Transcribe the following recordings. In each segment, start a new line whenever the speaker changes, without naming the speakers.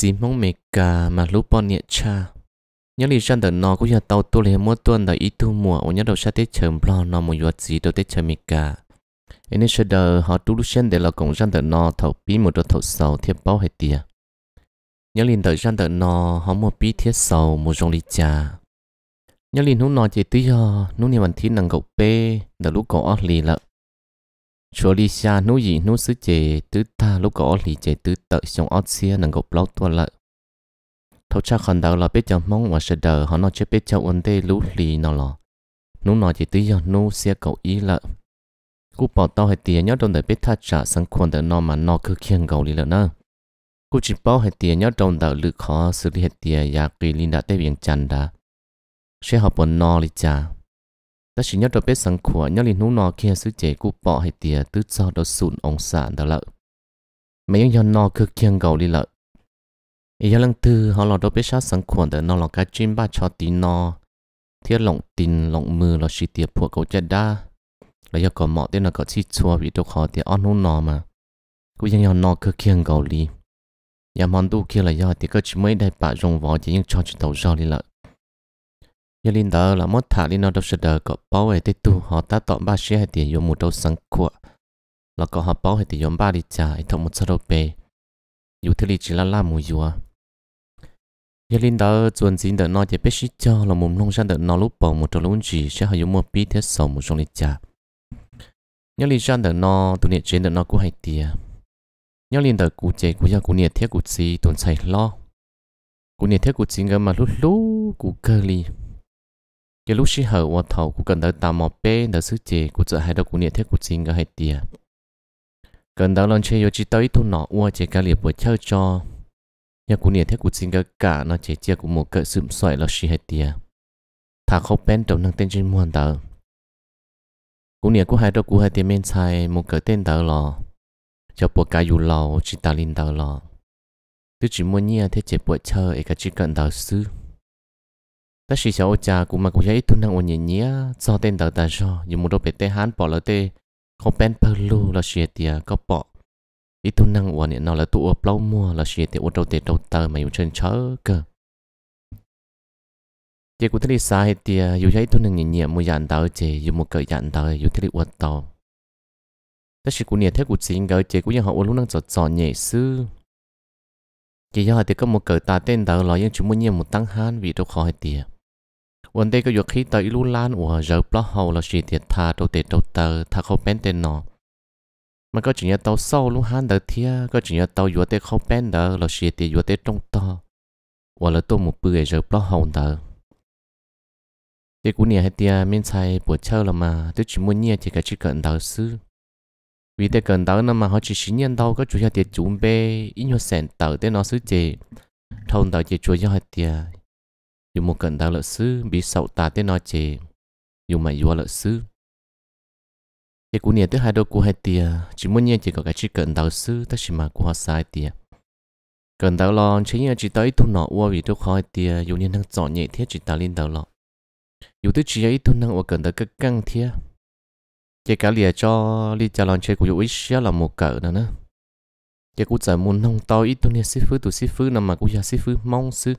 chỉ mong mẹ cả mà lúc bọn nhẹ cha nhớ lý rằng đợt nó cũng giờ tàu tôi lấy mua tuần đợi ít thu mùa ông nhớ đầu xa tết chờ lo nó một giọt gì đầu tết chờ mẹ cả anh ấy sẽ đợi họ tu lúc xem để là cũng rằng đợt nó thầu bí một đợt thầu sầu thiết bao hết tiền nhớ lý đợi rằng đợt nó họ mua bí thiết sầu một dòng lý trà nhớ lý nó nói chỉ tí ho ờ, nó niệm bản thi năng gậu bê đợt lúc có lì lợp chỗ lý xa nô gì nô sứ chế tứ ta lúc có lý chế tứ tự trong ót xia nâng gộp lâu tua lợi thấu cha khẩn đạo là biết cho mong và sợ đờ họ nói chế biết cho ổn tê lũ lì nào lò nô nói chỉ tứ giờ nô xia cậu ý lợi cú bỏ tao hay tiền nhớ trong đời biết thật trả sang khuôn đời nó mà nó cứ khiêng gầu lý lợi nữa cú chỉ bảo hay tiền nhớ trong đời lự khó xử lý hay tiền ya kỳ linh đã tê biển chăn đã sẽ học bọn nó lý cha ta chỉ nhớ được biết rằng của nhớ liền hú nọ kia sứ chế cụ bỏ hay tìa tứ cho đồ sụn ông sản đó lợi mấy ông nhân nọ cứ kiêng gầu đi lợi ý lần thứ họ lọ đồ biết sát rằng của đó nó lọ cái chim ba cho tí nọ thiết lộng tin lộng mưa là chỉ tìa phụ cậu chết đa là do còn mọ tên là có chi chua vì đồ khó tìa on hú nọ mà cụ những nhân nọ cứ kiêng gầu đi nhà món tu kia là do tìa cứ chỉ mới đại bạ rồng vó chỉ những cho chỉ đầu do đi lợi giờ linh đó là mất thả linh nó đâu sẽ đỡ có bảo vệ tết tu họ ta tọm ba xe hay tiền dùng một đầu sáng cua là có họ bảo vệ tiền dùng ba đi trả ít thông một số đầu bề dù thế lý chỉ là làm mùi dù à giờ linh đó chuẩn xin đỡ nó chỉ biết xí cho là mồm nông sản đỡ nó lúc bảo một trò luôn chỉ sẽ hay dùng một bí thế sầu một trong lý trả nhớ lý sản đỡ nó tụi nhiệt trên đỡ nó cũng hay tiền nhớ linh đỡ cụ chế cụ gia cụ nhiệt thiết cụ gì tụi xài lo cụ nhiệt thiết cụ chính cơ mà lúc lúc cụ cơ li cái lúc sinh hở qua thầu cũng cần tới tàu một bê đỡ sứ chế của chợ hai đầu của nhiệt thiết của chính cái hai tia cần đó lần chơi chỉ tới thu nọ qua chế ca liệp với chơi cho nhà của nhiệt thiết của chính cái cả nó chế chia của một cỡ sụm xoài là sinh hai tia thả khâu bên đầu năng tên trên muôn tờ của nhiệt của hai đầu của hai tia men sai một cỡ tên tờ lò cho bộ cái dù lò chỉ ta linh tờ lò tôi chỉ muốn nhia thiết chế bộ chơi cái chỉ cần đầu sứ ta sĩ sẽ ô trà cũng mà cũng thấy tu năng ổn nhẹ nhẹ cho tên tờ ta cho dù một đôi bề tê hán bỏ lỡ tê có bên bơ lu là sĩ tìa có bỏ ít tu năng ổn nhẹ nào là tu ở lâu mua là sĩ tìa ổn đầu tê đầu tờ mà dùng chân chớ cơ chỉ cũng thấy sai tìa dù thấy tu năng nhẹ nhẹ một dạng tờ chè dù một cỡ dạng tờ dù thấy ổn tàu ta sĩ cũng nhẹ thế cũng xin gỡ chè cũng như họ ổn lúc năng chọn chọn nhẹ sư chỉ do thì có một cỡ ta tên tờ lo những chúng muốn nhiều một tăng hán vì đâu khó hay tìa วันเดก็ยกขี้ตอีลูล้านอัวเจอปลอกเฮาเราสีเตียทาตัวเตะตัวเตอถ้าเขาเป็นเตนเนาะมันก็จึงจะเตาเศร้าลูกฮันเดอเทียก็จึงจะเตาอยู่เตะเขาเป็นเดอเราสีเตียอยู่เตะตรงต่อว่าเราตัวมุเปื่อยเจอปลอกเฮาเดอเด็กกูเนี่ยให้เตียมินใช้ปวดเช่าละมาตัวชิมุเนี่ยจะกับชิเกินเดาซื้อ vì thế cần đó nó mà họ chỉ xin nhân đâu có chủ yếu tiền chuẩn bị ít nhiều sản tạo để nó sử dụng thôn tạo chỉ chủ yếu hết tiền dù một cận thao lợi sư bị sậu ta tên nói chê dù mà dù lợi sư thì cũng nhớ tới hai đôi của hai tia chỉ muốn nhớ chỉ có cái chỉ cận thao sư ta chỉ mà của họ sai tia cận thao lo chỉ nhớ chỉ tới thu nọ qua vì tôi khỏi tia dù nhiên thằng chọn nhẹ thiết chỉ ta lên thao lo dù tới chỉ ấy thu năng qua cận thao cái căng thiết chỉ cả lìa cho li cho lon chơi của dù ít xíu là một cỡ nữa nữa chỉ cũng chỉ muốn nông to ít thu nhớ sư phứ tụ sư phứ nằm mà cũng giờ sư phứ mong sư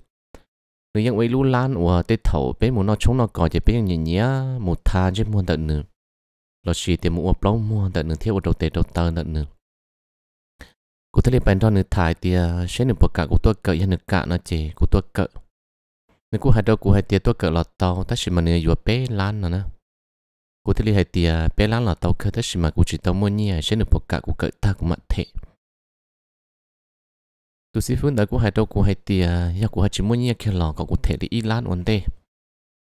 nếu yang ấy lưu lan của tê thổ, bên muốn nó chống nó cò chỉ bên yang nhìn nhía một tha chứ muốn tận nữa lo chỉ tiền mua bao muốn tận nữa theo đầu tê đầu tơ tận nữa cụ thể là bên trong nữa thải thì à, sẽ nữa bậc cả của tôi cỡ hay cả nó chỉ của tôi cỡ nếu cụ hai đầu cụ hai tiền tôi cỡ là tàu ta chỉ mà nữa vừa bé lan nữa nè cụ thể là hai tiền bé lan là tàu cơ ta chỉ mà cụ chỉ tàu mua nhia à, sẽ được bậc cả của cỡ ta của mặt thế tôi sĩ phương đã cũng hay đâu cũng hay tiền ya cũng hay chỉ muốn như khi lò có cụ thể đi ít lát ổn tê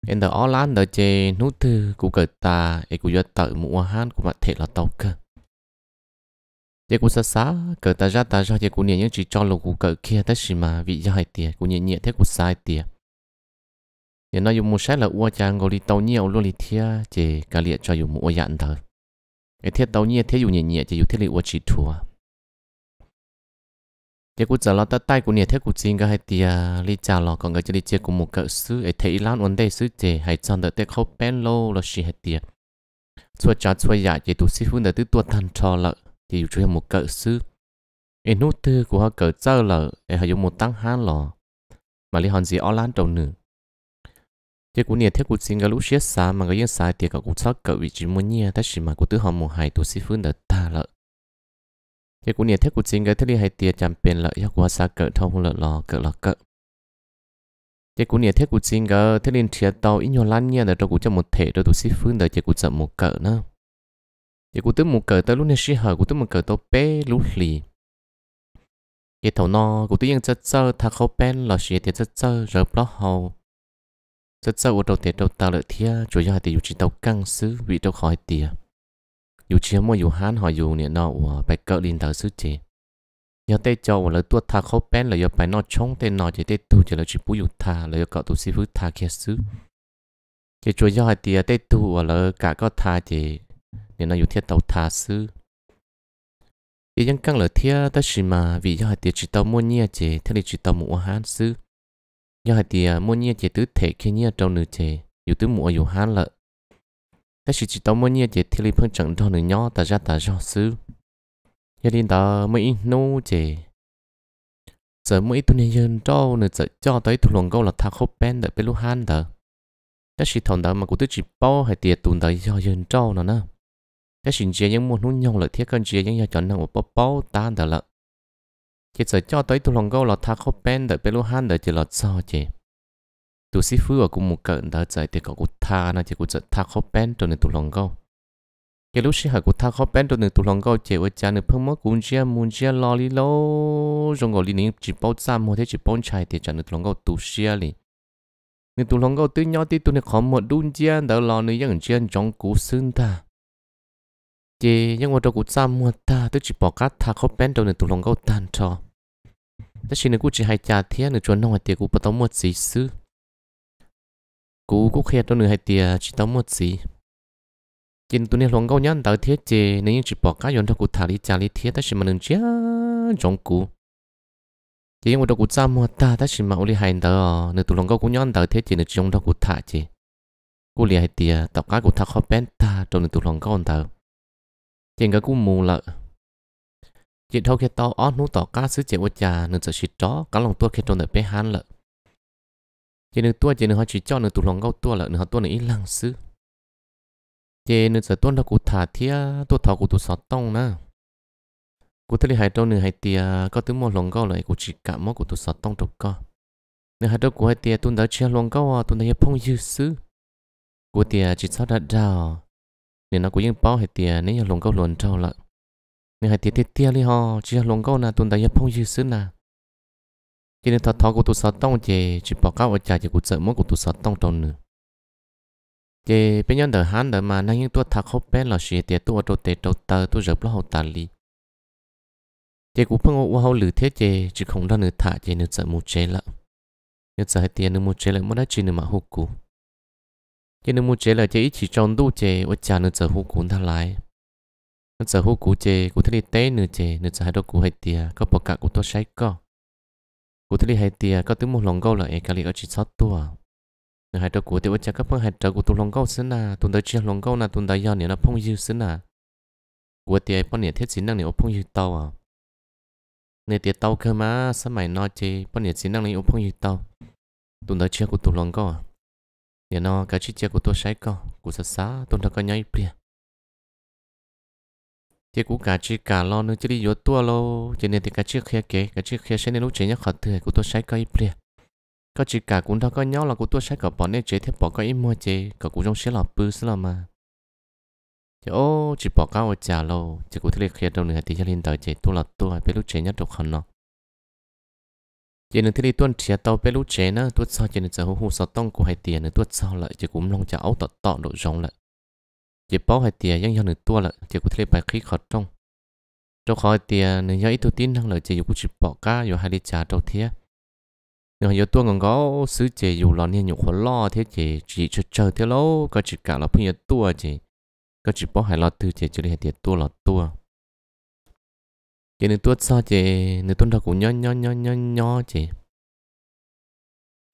em đã ó lát đã chê nút thư cũng cởi ta em cũng do tự mua han của mặt thể là tàu cơ giờ cũng xa xa cởi ta ra ta ra giờ cũng nhớ những chỉ cho lục cũng cởi kia tất gì mà vị do hay tiền cũng nhớ nhớ thế cũng sai tiền giờ nói dùng một sách là uo chàng ngồi đi tàu nhiều luôn đi thia chê cả liệt cho dùng một uo dặn thôi cái thiết tàu nhiều thế dùng nhẹ nhẹ chỉ dùng thiết liệu uo chỉ thua thế cũng giờ lo ta tay của nhiệt thế cũng chính cái hai tia li chả lo còn cái chỉ li chơi của một cái sứ ấy thấy lan vấn đề sứ chế hay chọn được cái khâu bén lô là xì hai tia chua chả chua giả chỉ tụ sĩ phun được từ tua thằng trò lợ thì chủ yếu một cái sứ ấy nô tư của họ cỡ giờ lợ ấy hay dùng một tăng hán lò mà lý hòn gì ở lan đầu nữa thế cũng nhiệt thế cũng chính cái lúc xé xa mà cái yên xa thì cái cũng sót cỡ vị trí muốn nhia ta chỉ mà cũng tự họ một hai tụ sĩ phun được ta lợ cái cú nhiệt thiết của chính cái thiết đi hay tiền chẳng bền lợi cho của xa cỡ thông lợi lò cỡ lò cỡ cái cú nhiệt thiết của chính cái thiết liên chia tàu ít nhiều lan nhiên để cho cú cho một thể rồi tụ sĩ phương để cho cú chậm một cỡ nữa cái cú tức một cỡ tới lúc này sĩ hở cú tức một cỡ tàu bé lúc lì cái thầu no cú tức yên chất sơ thà khâu bén lò sĩ thì chất sơ rồi block hầu chất sơ của đầu tiền đầu tàu lợi thia chủ yếu là tiền chỉ tàu căng xứ vị đâu khỏi tiền dù chi mua dù hán họ dù nè nó ủa bài cỡ linh thờ sư chi. giờ tê cho là tuột tha khó pen là giờ bài nó chong tê nó chỉ tê tu chỉ là chỉ bù dù tha là giờ cậu tu sĩ phước tha kia sư chỉ chùa do hai tia tê tu là cả có tha chỉ nè nó dù thiết tàu tha sư chỉ những căn là thiết ta chỉ mà vì do hai tia chỉ tàu mua nhia chỉ thế là chỉ tàu mua han sư do hai tia mua nhia chỉ tứ thể kia nhia trong nửa chỉ dù tứ mua dù han là ta chỉ chỉ tao muốn nhớ chỉ thì lý phương chẳng thâu nữa nhỏ ta ra ta cho xứ gia đình ta mới nô chè giờ mới tu nhân dân cho nữa giờ cho tới thu luồng câu là thà khóc bên đợi bên lúc han đợi ta chỉ thằng đó mà cũng tự chỉ bao hay tiệt tụn tới cho dân đâu nữa nè ta chỉ chỉ những muốn nuôi nhau là thiết cần chỉ những nhà chọn năng của bao bao ta đợi là chỉ giờ cho tới thu luồng câu là thà khóc bên đợi bên lúc han đợi chỉ là sao chè tu sĩ phu ở cùng một cận đã giải thì có cụ tha na chỉ cụ giật tha khó bén cho nên tụ lòng câu cái lúc sĩ hỏi cụ tha khó bén cho nên tụ lòng câu chỉ ở cha nên phương mất cũng chia muốn chia lo li lo trong gọi li nên chỉ bao xa mua thế chỉ bao chạy thì cha nên tụ lòng câu tu sĩ li nên tụ lòng câu tự nhau thì tụ nên khó một đun chia đã lo nên những chuyện trong cú xương ta chỉ những ngôi trong cụ xa mua ta tôi chỉ bỏ cát tha khó bén cho nên tụ lòng câu tan cho tất nhiên là cú chỉ hai cha thế nên chuẩn nó hoài cụ bắt đầu mua gì xứ cú cũng khe tôi nữa hai tia chỉ tao một gì chính tôi nên lòng câu nhắn tới thiết chế nên như chỉ bỏ cá yon cho cụ thả đi trả đi thiết ta chỉ mà đừng chia trong cú chỉ một đầu cụ cha mua ta ta chỉ mà uli hành đó ờ, nếu tôi lòng câu cũng nhắn tới thiết chế nếu chỉ trong đó cụ thả chế cụ liền hai tia tao cá cụ thả khó bén ta trong nếu tôi lòng câu đó chỉ cái cụ mù lợ chỉ thâu khi tao ót nút tao cá xứ chế ô cha nên sẽ chỉ chó cá lòng tôi khi trong đợi bé hán lợ chỉ nửa tua chỉ nửa họ chỉ cho nửa tụ lòng gâu tua là nửa họ tua này ít lăng sư chỉ nửa giờ tua nó cụ thả thia tua thọ cụ tụ sọt tông na cụ thấy hai đâu nên hai tia có tiếng mò lòng gâu lại cụ chỉ cả mò cụ tụ sọt tông trục co nửa hai đâu cụ hai tia tuân đã chia lòng gâu à tuân đã phong dư sư cụ tia chỉ sao đã đào nên nó cũng yên bao hai tia nên lòng gâu luồn trâu lại nửa hai tia tia tia đi ho chỉ lòng gâu na tuân đã hiệp phong dư sư na cho nên thật thọ của tụi sáu tông chè chỉ bỏ cao ở chả chỉ của sợ mỗi của tôi sáu tông trong nữa chè bên nhân đời hán đời mà nay những tuột thạc khóc bé là xì tiệt ở đầu tệ đầu tờ tuột rập lo hậu tà li chè cũng phân ô hậu lử thế chè chỉ không lo nửa thả chè nửa sợ mù chè lợ nửa sợ hai tiền nửa mù chè lợ mỗi đã chỉ nửa mà hụt cũ chè nửa mù chè lợ chè ít chỉ tròn đu chè ở chả nửa sợ hụt cũ thà lại nửa sợ hụt cũ chè cũng thấy té nửa chè nửa sợ hai đôi cũ hai tiền có bỏ cả của tôi sai co cụ thể hai tia có tiếng một lòng gấu là cái ở chỉ sót tua người hai trâu cụ thể chắc các phương hai trâu cụ tu lòng gấu xin à tu tới chia lòng gấu là tu tới do nè nó phong dư xin à cụ thể bọn nhiệt thiết xin năng nè phong dư tàu à nè tia tàu cơ mà sao mày nói chứ bọn nhiệt xin năng nè phong dư tàu tu tới chia cụ tu lòng gấu, à nè nó cái chỉ chia cụ tu sai câu cụ sợ sá tu nó có nhảy bia thì cũng cả chỉ cả lo nữa chỉ đi vô tua lo cho nên thì cả chiếc kia kể cả chiếc kia sẽ nên lúc chế nhắc khỏi thừa của tôi sai coi bia có chỉ cả cũng đã có nhau là của tôi sai cả bọn nên chế thế bỏ có ít mua chế cả cũng trong sẽ là bự sẽ là mà thì ô chỉ bỏ cao ở trả lo chỉ của thế kia đâu nữa thì cho nên tới chế tôi là tôi biết lúc chế nhắc được không nó cho nên thế đi tuân chế tàu biết lúc chế nữa tuần sao cho nên giờ hú hú sau tông của hai tiền nữa tuần sao lại chỉ cũng long trả ấu tọt tọt độ giống lại chỉ bảo hai tia yang yang nửa tua là chỉ có thể bài khí khó trong trong khỏi tia nửa yang ít thu tin năng là chỉ có chỉ bỏ cá rồi hai đi trà đầu thế nhưng giờ tua ngon có sứ chỉ dù lo nên nhục khó lo thế chỉ chỉ chờ chờ thế lâu có chỉ cả là phi tua chỉ có chỉ bảo hai lo tư chỉ chỉ hai tia tua lo tua nửa tua sao chỉ nửa tua đâu cũng nho nho nho nho nho chỉ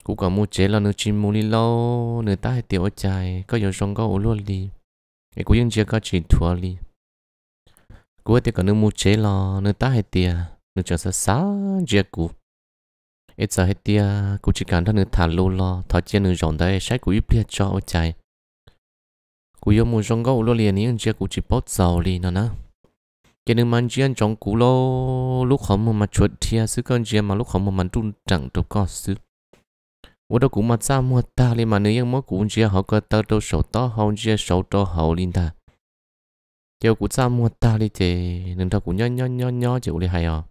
cũng có mua chế là nửa chim mua đi lâu nửa ta hai ở trái có giờ song có luôn đi cái cuối những chiếc có chỉ thua li cuối thì có nước mu chế lo nước ta hay tia nước chờ sa sa chiếc cũ ít giờ hết tia cũ chỉ cần thằng nước thả lô lo thọ chia nước rộng đấy sách của ít biết cho ô chạy cũ yêu mu trong gấu lo liền những chiếc cũ chỉ bớt giàu li nó nè cái nước mang chiếc trong cũ lo lúc không mà chuột tia sức con chiếc mà lúc không mà mình trung chẳng được có sức 我都估嘛，咋么大哩嘛？你要么估只好个到到手到好，只手到好哩的。điều cụ sao mua ta đi chê nên ta cũng nhó nhó nhó nhó chịu đi hay à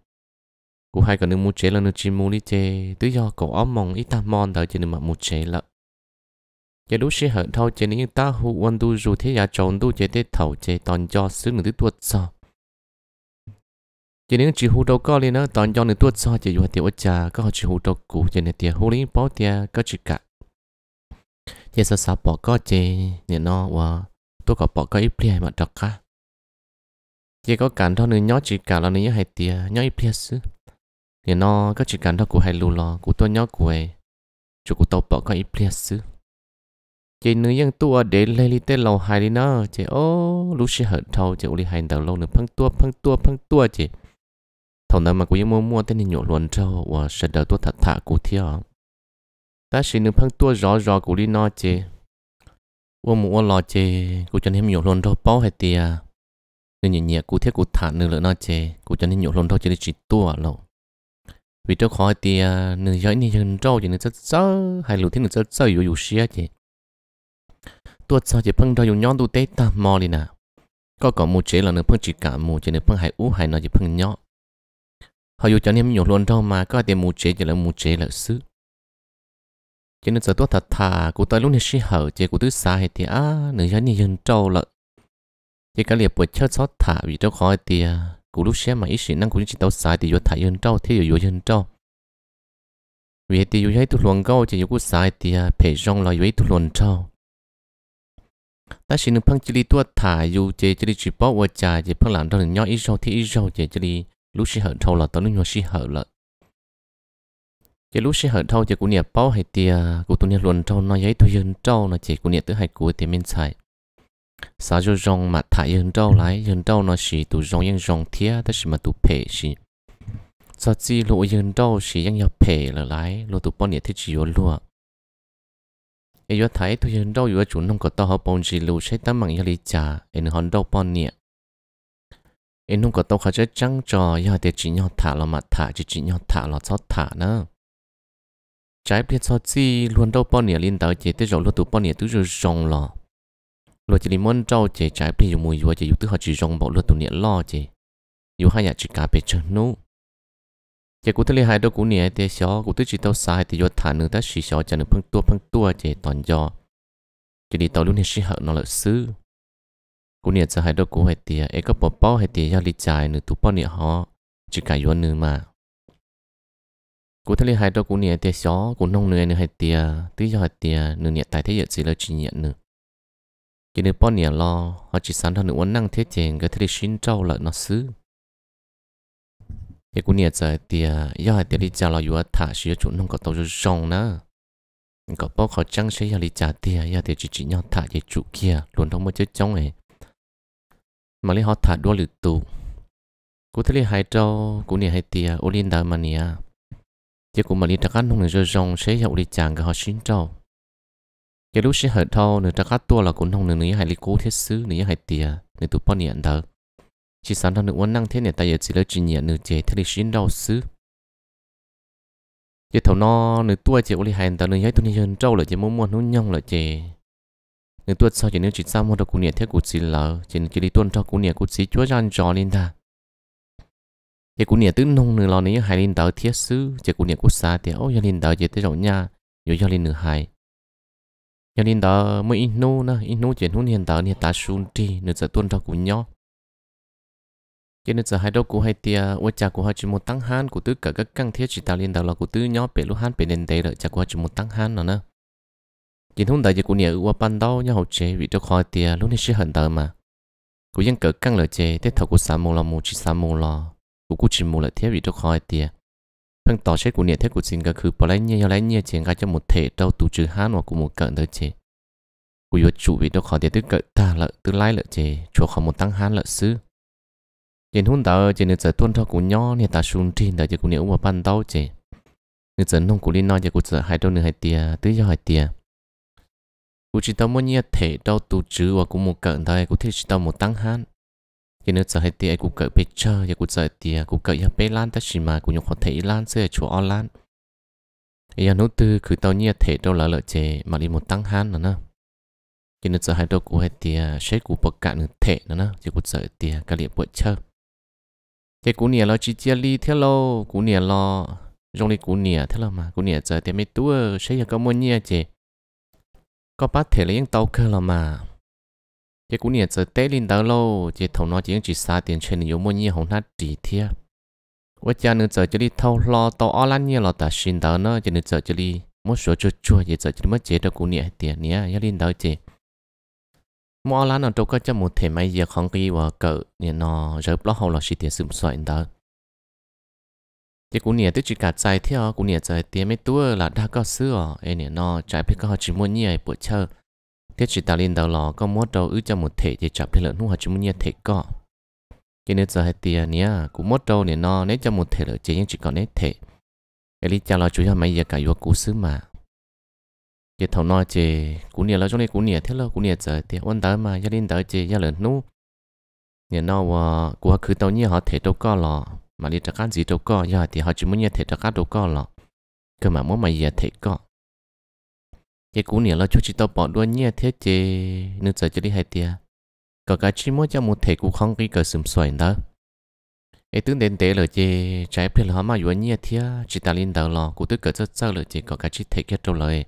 cụ hay còn nên mua chế là nên chim mua đi chê tứ do cậu ấm mong ít ta mòn đợi trên mà mua chế lợ giờ lúc sẽ hận thôi chỉ những ta hu quan tu dù thế giả trộn tu chỉ để thầu chế toàn cho xứ người tứ tuột sao chỉ nếu chỉ hút đầu có liền nó toàn do người tuốt so chỉ dùng tiền ớt trà có họ chỉ hút đầu cũ chỉ nên tiền hút lính bỏ tiền có chỉ cả chỉ sợ sợ bỏ có chỉ nên nó và tôi có bỏ có ít plei mà đọc cả chỉ có cản thôi nên nhớ chỉ cả là nhớ hai tiền nhớ ít plei chứ. nên nó có chỉ cản thôi cũ hai lù lò của tôi nhớ của ấy chủ của tôi bỏ có ít plei chứ. chỉ nữ dân tua để lấy đi tê lâu hai đi nó chỉ ô lúc sẽ hở thâu chỉ đi hai đầu lâu nữa phăng tua phăng tua phăng tua chỉ thằng nào mà cũng mua mua tên nhỏ luôn cho và sẽ đỡ tôi thật thà cụ theo à? ta chỉ nên phăng tua rõ rõ cụ đi nói chê và mua lo chê cụ cho nên nhỏ luôn cho bao hết tiề nên nhẹ nhẹ cụ thiết cụ thả nửa lợn nói chê cụ cho nên nhỏ luôn cho chỉ để chỉ tua à lộ vì trâu khỏi tiề nên giấy nửa chân trâu chỉ nửa chơi sơ hay lũ thì nên chơi chơi yếu yếu xia chê tua sao chỉ phăng trâu dùng nhon tu té ta mò đi nè có có một chế là nên phăng chỉ cả một chỉ nên phăng hay ú hay nói chỉ phăng nhọn họ dù cho nên nhiều luôn đâu mà có tiền mù chế chỉ là mù chế là xứ cho nên giờ tôi thật thà cụ tôi lúc này sinh hở chế cụ tứ xa hết thì á nữ nhân như dân trâu lợ chế cả liệp buổi chơi xót thả vì trâu khó thì à, cụ lúc xem mà ít sĩ năng cũng chỉ tao xa thì vô thả dân trâu thế rồi vô dân trâu vì thì dù thấy tôi luồn câu chỉ dù cụ xa thì à, phải rong là dù thấy luồn trâu ta xin được phăng chỉ đi tua thả dù chế chỉ đi chỉ bao và trà chế phăng làm đâu nhỏ ít rau thì ít rau chế chỉ đi lúc sĩ hận thâu là tớ nên sĩ hở là chỉ lúc sĩ hận thâu chỉ cũng nhiệt bao hay tia cũng tụi nhiệt luôn trâu nói giấy tụi dân trâu là chỉ cũng nhiệt tới hai cuối thì mình xài sao cho rong mà thải dân trâu lại dân trâu nó chỉ tụi rong dân rong thía tới là mà tụi phe chỉ sao chỉ lũ dân trâu chỉ dân nhập phe là lại lũ tụi bao nhiệt thì chỉ vô luôn ai vô thấy tụi dân trâu nông có to họ bao nhiêu lũ sẽ tắm bằng gia trà nên hòn đâu bao nhiệt em nung có tàu khá chơi trăng trò giờ thì chỉ nhau thả là mà thả chỉ chỉ nhau thả là cho thả nữa trái biết cho chi luôn đâu bao nhiêu liên tàu chỉ tới rồi luôn tụ bao nhiêu tứ rồi rong lò luôn chỉ muốn trâu chỉ trái biết dùng mùi vừa chỉ dùng tứ họ chỉ rong bỏ luôn tụ niệm lo chỉ dù hai nhà chỉ cả bề chân nô chỉ cũng thấy hai đôi cũng niệm thì xó cũng tứ chỉ tàu sai thì do thả nữa ta chỉ xó cho nó phăng tu, phăng tu chỉ toàn do chỉ đi tàu luôn thì sĩ hận nó là sư กูเนี่ยจะให้ดอกกูให้เตียเอก็ปอป้อให้เตียยาลิจายหนึ่งตุป้อเนี่ยฮอจิกายยวนหนึ่งมากูทะเลให้ดอกกูเนี่ยเตียซอกูน้องเนื้อหนึ่งให้เตียตื้อยาให้เตียหนึ่งเนี่ยตายเทียสิแล้วจีเนี่ยหนึ่งจีเนี่ยป้อเนี่ยรอเขาจีสันทางหนึ่งวันนั่งเทียเจงก็ทะเลชินเจ้าละนอซื้อเอกูเนี่ยจะเตียยาให้เตียลิจายเราอยู่ว่าถ่าเชื้อจุนน้องก็ตัวจะจงนะ có bao khó chăng sẽ là lý trả tiền, giờ thì chỉ chỉ nhau thả về chủ kia, luôn thông mới chết chống ấy mà lấy họ thả đua lử tụ cú thấy lấy hai trâu cú nè hai tia ô liên đạo mà nè à. chứ cú mà lấy trắc ăn không được rong sẽ ô đi chàng gà họ xin trâu cái lúc sẽ hở thâu nửa trắc tua là cũng không được nửa hai lấy cố thiết sứ nửa hai tia nửa tụ bao niệm thờ chỉ sẵn thằng nửa quân năng thế nè tại giờ chỉ lấy chỉ niệm nửa chế thế lấy xin đau sứ chỉ thầu nó nửa tua chỉ ô liên hai tờ nửa hai tụ nửa trâu là chỉ muốn muốn nó nhong là chỉ người tuột sau chỉ nếu chỉ sao một đầu cú nhẹ thế cú chỉ lỡ chỉ chỉ đi tuôn cho cú nhẹ cú chỉ chúa gian trò lên ta chỉ cú nhẹ tứ nông nửa lo này hai lên tờ thiết sứ chỉ cú nhẹ cú xa thì ô gia lên tờ chỉ tới rộng nhà nhớ gia lên nửa hai gia linh tờ mới in nô na in nô chỉ nô hiện tờ hiện ta xuống đi nửa giờ tuôn cho cú nhỏ cho nên giờ hai đâu cú hai tia ô cha cú hai chỉ một tăng han cú tứ cả các căng thiết chỉ ta linh tờ là cú tứ nhỏ bể lúc han bể nền đấy rồi cha cú hai chỉ một tăng han nữa nè chỉ thông đại giờ của nhà qua ban đầu nhau hậu chế vì cho khỏi tiền lúc này sẽ hận tờ mà của dân cỡ căng lời chế tết thầu của xã mù là mù chỉ xã mù là của cụ chỉ mù là thế vì cho khỏi tiền phần tỏ chế của nhà thế của xin cả cứ bỏ lấy nhau lấy nhau chuyện cả cho một thể đâu tụ trừ hán hoặc của một cận tới chế của yếu chủ vì cho khỏi tiền tức cỡ ta lợi tức lái lợi chế cho khỏi một tăng hán lợi sư nhìn hôn tờ chỉ nên giờ tuân theo của nhau nên ta xuống trên đại giờ của nhà qua ban đầu chế nên giờ nông của liên nói giờ của giờ hai đâu nữa hai tiền tứ giờ hai tiền cú chỉ tao muốn nhớ thể đau tu chữ và cũng một cận thôi cú thích chỉ tao một tăng han khi nên giờ hay tiệt cú cỡ bê chờ và cú giờ tiệt cú cỡ giờ bê lan ta chỉ mà cú nhung họ thể lan sẽ chỗ lan. giờ nốt tư cứ tao nhớ thể đau là lợi chế mà đi một tăng han nữa nè khi nên giờ hay đâu cú hay tiệt xét cú bậc cạn thể nữa nè chỉ cú giờ tiệt cả liệp bữa chờ thế cú nia lo chỉ chia ly thế lo cú nia lo trong đi cú nia thế lo mà cú nia giờ tiệt mấy tua sẽ giờ có muốn nhớ chế có bắt thể lấy những tàu cơ là mà chỉ cũng nhận giờ tết lên đó lâu chỉ thầu nó chỉ chỉ xa tiền trên nhiều mỗi nhiều hồng nát chỉ thiệt và cha nữa giờ chỉ đi thâu lo tàu ở lan nhiều là ta xin đó nữa, chỉ nữa giờ chỉ đi một số chút chua chỉ giờ chỉ mất chế được cũng nhận tiền nhé giá lên đó chỉ mua lan nó đâu có cho một thể máy giờ không kỳ và cỡ nhà nó giờ blog hậu là xịt tiền sụm xoay đó thì cũng nhớ tới chỉ cả trái theo cũng nhớ trái tiền mấy tuổi là đã có xưa anh nhỉ nó trái phải có chỉ muốn nhảy bộ chơi thế chỉ tạo lên đầu lò có muốn đầu ư cho một thể thì chập thì lợn hoa chỉ muốn nhảy thể có cái nên trái tiền nhỉ cũng muốn đầu nhỉ nó nếu cho một thể là chỉ nhưng chỉ còn nét thể em lý chào lo chú cho mấy giờ cả vô cú xứ mà cái thầu nói chỉ cũng nhớ lo trong này cũng nhớ thế là cũng nhớ trái tiền quan tới mà gia đình đỡ chỉ gia lợn nu nhớ nó của cứ tao nhớ họ thể đâu có lò mà đi trắc cá gì đâu có giờ thì họ chỉ muốn nhớ thể trắc cá đâu có lọ cơ mà muốn mà giờ thể có cái cú nè là chú chỉ tao bỏ đuôi nhớ thế chứ nước giờ chỉ đi hai tia có cái chỉ muốn cho một thể cú không cái cờ sừng xoay đó ấy tướng đến tế lời chứ trái phải là mà yuan nhớ thế chỉ ta lên đầu lọ cú tức cờ rất sao lời chứ có cái chỉ thể cái đâu lời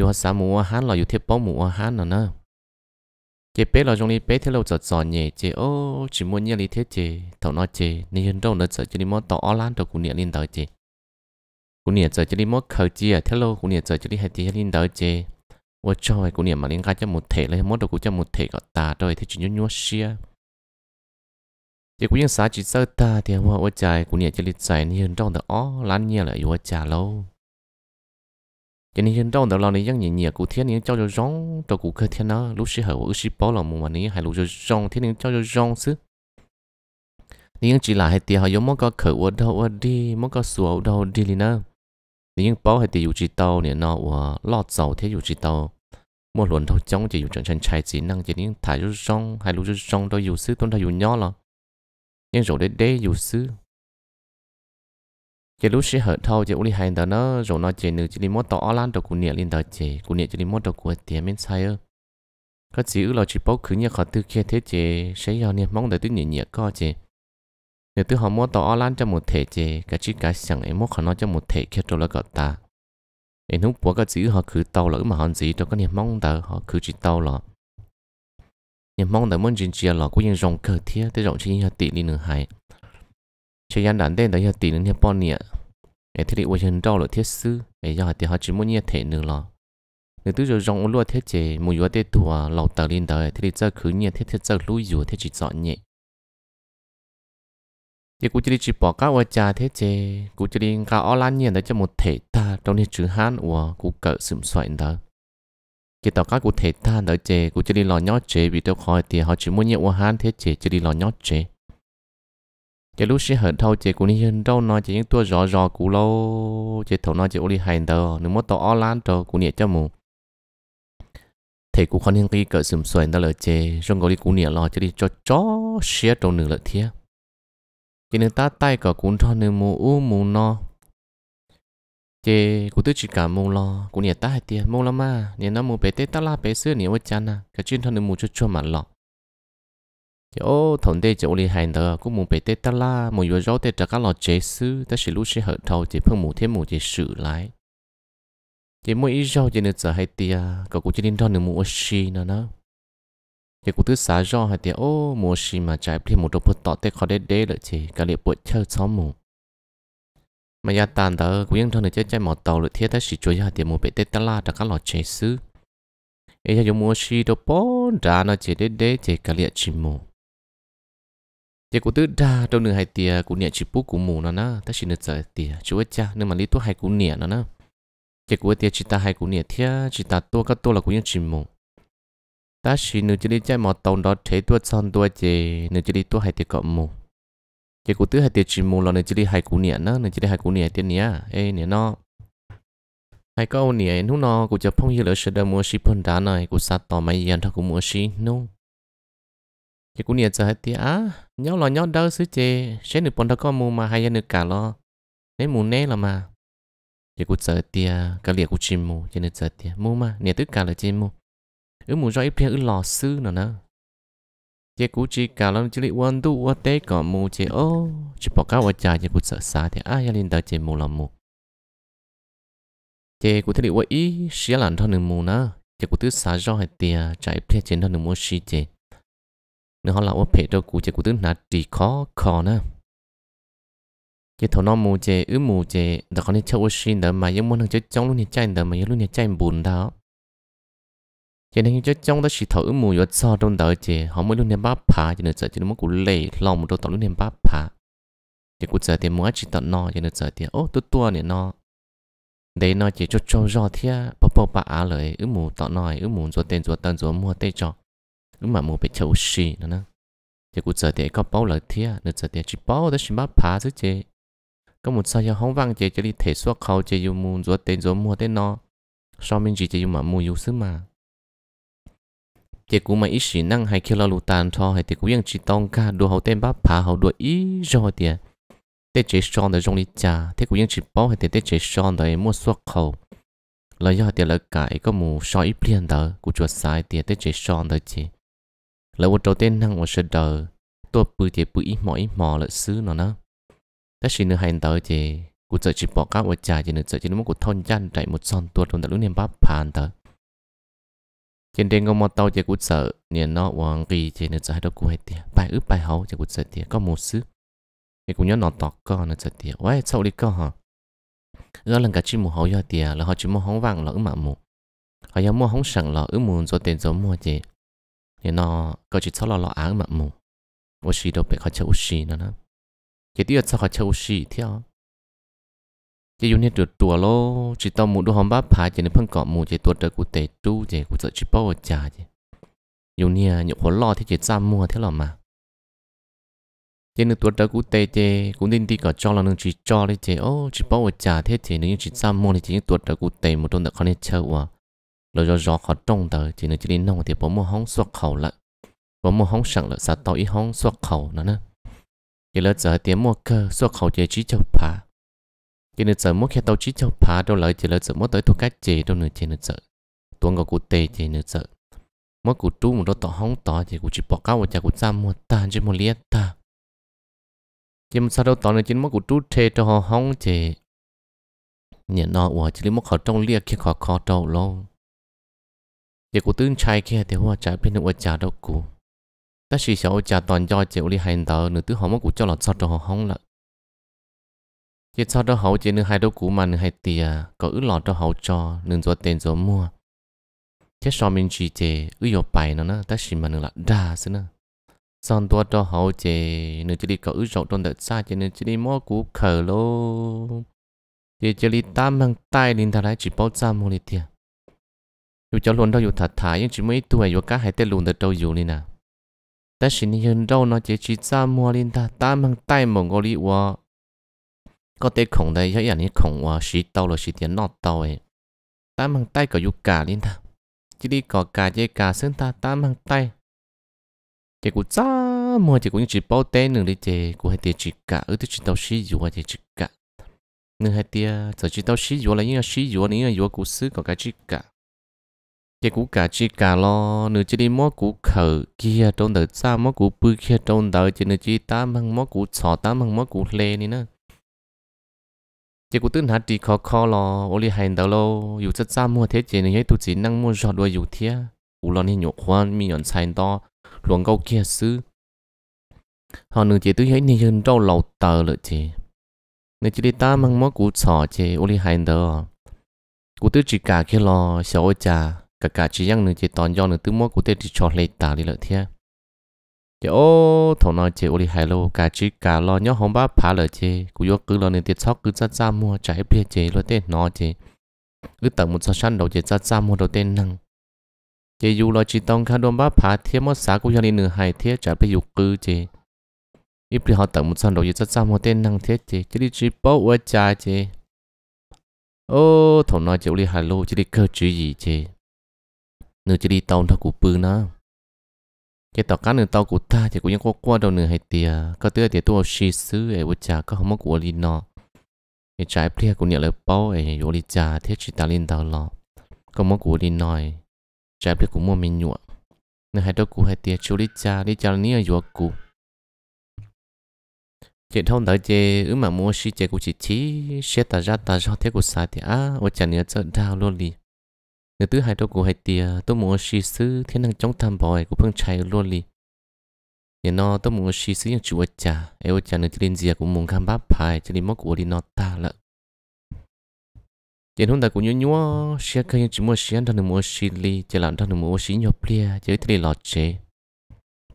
vừa sáu mua hán là vừa thiết bao mua hán nữa nữa chế bé là trong đi bé thế lâu giật giò nhẹ chế ô chỉ muốn nhẹ đi thế chế thầu nó chế nên hiện đâu nó sợ chỉ đi món tỏ lan đầu cũng nhẹ lên tới chế cũng nhẹ sợ chỉ đi món à? khởi chế thế lâu cũng nhẹ sợ chỉ đi hai chế lên tới chế ô trời cũng nhẹ mà liên ca cho một thể lấy món đâu cũng cho một thể gọi ta rồi thế chỉ nhú nhú xia chế cũng những sáng chỉ sơ ta thì hoa ô trời cũng nhẹ chỉ lý chạy nên hiện đâu nó ó lan nhẹ lại ô trời lâu cho nên hiện trong đó là những những nhiều cụ thiên những cho cho rong cho cụ cơ thiên nó lúc xí hậu xí bao là một mà những hai lúc cho rong thiên những cho cho rong xứ những chỉ là hai tiền họ giống một cái khởi ở đâu ở đi một cái sủa ở đâu đi liền nữa những bao hai tiền dù chỉ tàu này nó ở lọt dầu thế dù chỉ tàu một lần đầu trong chỉ dù chẳng chẳng chạy chỉ năng chỉ những thải cho rong hai lúc cho rong đó dù xứ tuần thay dù nhỏ là nhưng rồi đấy đấy dù xứ chỉ lúc xí hở thâu chỉ uli hành đó nó rồi nó chỉ nữ chỉ đi mót tàu online đó cũng niệm lên đó chỉ cũng niệm chỉ li mót đó của tiền bên sai ơ có chỉ ước là chỉ bốc khứ nhà khó tư kia thế chỉ sẽ do niệm mong đợi tư nhị nhẹ co chỉ nếu tư họ mót tàu online cho một thể chỉ cái chỉ cái sẵn em mót họ nó cho một thể kia rồi là gọi ta em lúc bữa cái chỉ họ khứ tàu lỡ mà họ gì cho cái niệm mong đợi họ khứ chỉ tàu lọ niệm mong đợi muốn chỉ chỉ như rộng cơ thiết tới rộng chỉ như tỷ đi nửa hai chỉ dân đàn đến đấy là tỷ những bao nhiêu ấy thì đi chân đâu là thiết sư ấy giờ thì họ chỉ muốn nhẹ thể nữa lo người tôi rồi rong luôn thiết chế một yếu tế tuổi lầu tờ lên đời thì đi giờ cứ nhẹ thiết thiết giờ lui yếu thiết chỉ chọn nhẹ thì cũng chỉ chỉ bỏ các vợ cha thế chế cũng chỉ đi cả online nhẹ để cho một thể ta trong những chữ hán của cũng cỡ sụm xoay đó chỉ tao các cụ thể ta đời chế cũng chỉ đi lò nhót chế vì tôi khỏi thì họ chỉ muốn của hán thế chế chỉ đi lò nhót chế chỉ lúc xí hận thâu chỉ cũng như đâu nói chỉ những tua rõ rõ cũ lâu chỉ thầu nói chỉ ô đi hành tờ nếu mất tàu ó lan tờ cũng nhẹ cho mù thì cũng không những cái cỡ sừng xoay đó là chê trong gọi đi cũng nhẹ lo chỉ đi cho chó xé trong nửa lợi thiê chỉ nên ta tay cỡ cũng cho nên mù u mù no chê cũng tức chỉ cả mù lo cũng nhẹ ta hay tiê mù lắm mà nhẹ nó mù bé tết ta la bé xưa nhẹ với chán à cái chuyện thằng nên mù cho cho mà lọ yo thằng tê chỗ đi hành đó cũng muốn bị tết ta la muốn vừa rót tết trả các lọ chế sứ. ta sẽ lúc sẽ hợp thầu chỉ phương mù thêm mù chỉ sự lại chỉ mỗi ý rót chỉ nên giờ hay tia cậu cũng chỉ nên cho nên mua xì nữa nó chỉ cũng thứ xá rõ hay tia ô mua xì mà trái thêm một đồ bút tọt tết khó đế đế lợi chỉ cả liệu bột chơi sáu mù mà gia tàn đó cũng vẫn thằng này chết chạy mỏ tàu lợi thiết ta chỉ chuối hay tia mua bị tết ta la trả các lọ chế sứ. ấy là dùng mua xì đồ bó ra nó chỉ đế đế chỉ cả liệu chỉ mù giờ cụ tứ ra trong nửa hai tia cụ nhẹ chỉ bút cụ mù nó na ta chỉ nửa giờ tia chú ấy cha nhưng mà lý tôi hai cụ nhẹ nó na giờ cụ tia chỉ ta hai cụ nhẹ thia chỉ ta tôi các tôi là cụ nhẹ chỉ mù ta chỉ nửa chỉ lý cha mà tàu đó thế tôi son tôi chỉ nửa chỉ lý tôi hai tia cọ mù giờ cụ tứ hai tia chỉ mù là nửa chỉ lý hai cụ nhẹ nó nửa chỉ lý hai cụ nhẹ tia nhẹ ê nhẹ nó hai câu nhẹ nó nó phong hiểu là sẽ đâm mua xí phân đá này cụ sát tỏ máy yên thằng của mua xí nó chỉ cũng nhiệt sợ hết tia á nhớ lo nhớ đâu xứ chê sẽ được bọn đâu có mua mà hay ra được cả lo nếu mù nè là mà chỉ cũng giờ tia cái liệt cũng chìm mua, chỉ được sợ tia mua mà nhiệt tất cả là chìm mua, ứ mua do ít phía ứ lò sư nữa nữa chỉ cũng chỉ cả lo chỉ liệt quan tu quan tế còn mua chỉ ô chỉ bỏ cá qua trà chỉ cũng sợ xa thì ai ra lên chìm mua mù là mù chỉ cũng thấy liệt quan ý sẽ làm thôi nửa mua nữa chỉ cũng thứ xa do hết tia chạy phía trên thôi nửa mua xí chỉ nó họ lão phê cho cụ chế cụ tướng là chỉ khó khó nữa chế thầu nó mù chế ứ mù chế đó con đi chơi xin đó mà những món hàng chơi trong luôn thì chạy đó mà những luôn thì chạy bùn đó chế nên chơi trong đó chỉ thầu ứ mù vừa so trong đó chế họ mới luôn thì bắp phá cho nên sợ cho nó muốn cụ lệ lòng một đôi tao luôn thì bắp phá thì cụ sợ thì muốn chỉ tao no cho nên sợ thì ô tôi tua này no đấy nó chỉ cho cho rõ thia bắp bắp bả lời ứ mù tao nói ứ mù rồi tên rồi tên rồi mua tay cho 咁嘛冇被抽死呢呢，结果这点搞包了天，那这点去包的什么爬这些，咁我这些红房姐这里提说靠姐有木做点做么的呢，上面姐姐有嘛木有什么？结果嘛一时能还去了路单车，还结果样去当家，路后点把爬好多一绕点，得这上的容易加，结果样去包还得得这上的莫说靠。là do tiền là cái có mù so ít liền đó của chuột sai tiền tới chế son đó chị lỡ một đầu tên năng một sự đờ tôi bự thì bự ít mỏ ít mỏ xứ nó nó tất nhiên nửa hành tới thì cụ sợ chỉ bỏ cá vật trà chỉ nửa sợ chỉ nó một thôn chăn chạy một son tuột luôn tại lúc niệm bắp phàn tới trên trên ngông mò tàu chỉ cụ sợ niệm nó hoàng kỳ chỉ nửa sợ hai đầu cụ hay tiệt bài ướp bài hấu chỉ cụ sợ tiệt có một xứ thì cũng nhớ nó tọt co nửa sợ tiệt quá sau đi co hả đó là cả chỉ mù hấu do tiệt là họ chỉ mù hóng vàng là ướp mà mù họ giờ mù hóng sẵn là ướp mù rồi tiền giống mù gì thì nó có chỉ sau lò lò áng mà mù ô xì đâu bị khó chơi ô xì nữa nè chỉ tiếc sao khó chơi ô xì theo chỉ dùng hết được tua lô chỉ tao mù đồ hòm bắp phá chỉ nên phân cọ mù chỉ tua trời cụ tệ tu chỉ cụ sợ chỉ bao trà chỉ dùng nha nhậu khó lo thì chỉ ra mua thế là mà chỉ nên tua trời cụ tệ chỉ cũng nên đi cả cho là nên chỉ cho đấy chỉ ô chỉ bao trà thế chỉ nên chỉ ra mua thì chỉ tua trời cụ tệ một trong đã khó nên chơi quá rồi rồi rõ khó trông tờ chỉ nên chỉ đi nông thì bỏ mua hóng xuất khẩu lại bỏ mua hóng sẵn lại sao tàu ý hóng xuất khẩu nữa nữa chỉ là giờ tiền mua cơ xuất khẩu chỉ chỉ cho phá chỉ nên giờ mua khi tàu chỉ cho phá đâu lại chỉ là giờ mua tới thu cá chè đâu nữa chỉ nên giờ tuần có cụ tê chỉ nên giờ mua cụ trú một đôi tàu hóng tỏ chỉ cụ chỉ bỏ cao và chả cụ ra mua ta chỉ mua liệt ta chỉ mua sao đâu tỏ nữa chỉ mua cụ trú thề cho họ hóng chỉ nhận nọ ủa chỉ mua khó trong liệt khi khó khó trâu lâu giờ cô tướng trai kia thì hoa trái bên nước trà đâu cụ ta chỉ sợ trà toàn do chịu đi hành tờ nửa tứ họ mất cụ cho lọt sao cho họ không lận giờ sau đó hậu chỉ nửa hai đâu cụ mà nửa hai tìa có ứ lọt cho hậu cho nửa rồi tiền rồi mua thế sau mình chỉ chè ứ dọ bài nó nó ta chỉ mà nửa là đa xí nữa xong tua cho hậu chè nửa chỉ đi có ứ rộng trong đợt xa chè nửa chỉ đi mua cụ khờ lô giờ chỉ đi tam mang tay lên ta chỉ bao xa mua đi dù cho luôn đâu dù thật thà nhưng chỉ mấy tuổi dù cá hay tê luôn được đâu dù đi nè ta chỉ nhìn đâu nó chỉ chỉ ra mua lên ta ta mang tay mong gọi đi qua có thể khổng đây cho anh ấy khổng qua xí tàu là xí tiền nọt tàu ấy ta mang tay có dù cả lên ta chỉ đi có cả dây cả xương ta ta mang tay chỉ cũng ra mua chỉ cũng chỉ bao tên nữa đi chỉ cũng hay tiền chỉ cả ở thì chỉ tàu xí dù hay chỉ cả nữa hay tiền giờ chỉ tàu xí dù là những xí dù những cái cũng xứ có cái chỉ cả chỉ cú cả chỉ cả lo nửa chỉ đi mót cú khờ kia trong đời xa mót cú bự kia trong đời chỉ nửa chỉ tám hăng mót cú sọ tám hăng mót cú lê nè chỉ cú tưởng hạt chỉ khó khó lo ô li hành đầu lo dù rất xa mua thế chỉ nửa tụ chỉ năng mua giọt đuôi dù thế cú lo nên nhục khoan mi nhọn sai to luồng câu kia xứ họ nửa chỉ tưởng thấy nè hơn trâu lầu tờ lợi chỉ nửa chỉ đi tám hăng mót cú sọ chỉ ô li hành đầu cú tưởng chỉ cả kia lo sợ ôi cha cả cả chỉ rằng nữa chỉ toàn do nữa từ mua của tên chỉ cho lấy tà đi lợi thế giờ ô thầu nói chỉ ô đi hai lô cả chỉ cả lo nhớ hôm ba phá lợi chế cũng do cứ lo nên tiền sóc cứ ra ra mua trái bia chế lo tên nó chế cứ tận một số săn đầu chế ra ra mua đầu tên năng chế dù lo chỉ tông khá đom ba phá thiết mất xá cũng do nên nửa hai thiết trái bia dục cứ chế ít bị họ tận một săn đầu chế ra ra mua tên năng thiết chế chỉ đi chỉ bao quá cha chế ô thầu nói chỉ ô đi hai lô chỉ đi cơ chữ gì chế nửa chỉ đi tàu thao cụ bự nó cái tàu cá nửa tàu cụ ta thì cũng ยัง qua qua đầu nửa hai tia có tứ tia tua xì xứ ấy bữa chả có không mất của đi nó cái trái plia cũng nhận lời bao ấy rồi đi chả thiết chỉ ta lên tàu lò có mất của đi nói trái plia cũng mua mình nhụa nửa hai đôi cụ hai tia chú đi chả đi chả nia nhụa cụ chị thông tới chị ứ mà mua xí chị cũng chỉ chỉ xe ta ra ta cho thế của sai thì à ôi chả nhớ chợ đau luôn đi nếu tứ hai đâu của hai tia tôi muốn xí sư thiên năng chống tham bòi của phương chạy luôn li nếu nó tôi muốn xí sư những chủ ở cha eo cha nữa trên dìa của muốn khám bắp phải cho nên móc của đi nó ta lợ trên hôm ta cũng nhớ nhớ xe cái những chỉ mua xe đang được mua xí li chỉ làm đang được mua xí nhọp lia chỉ thấy lọt chế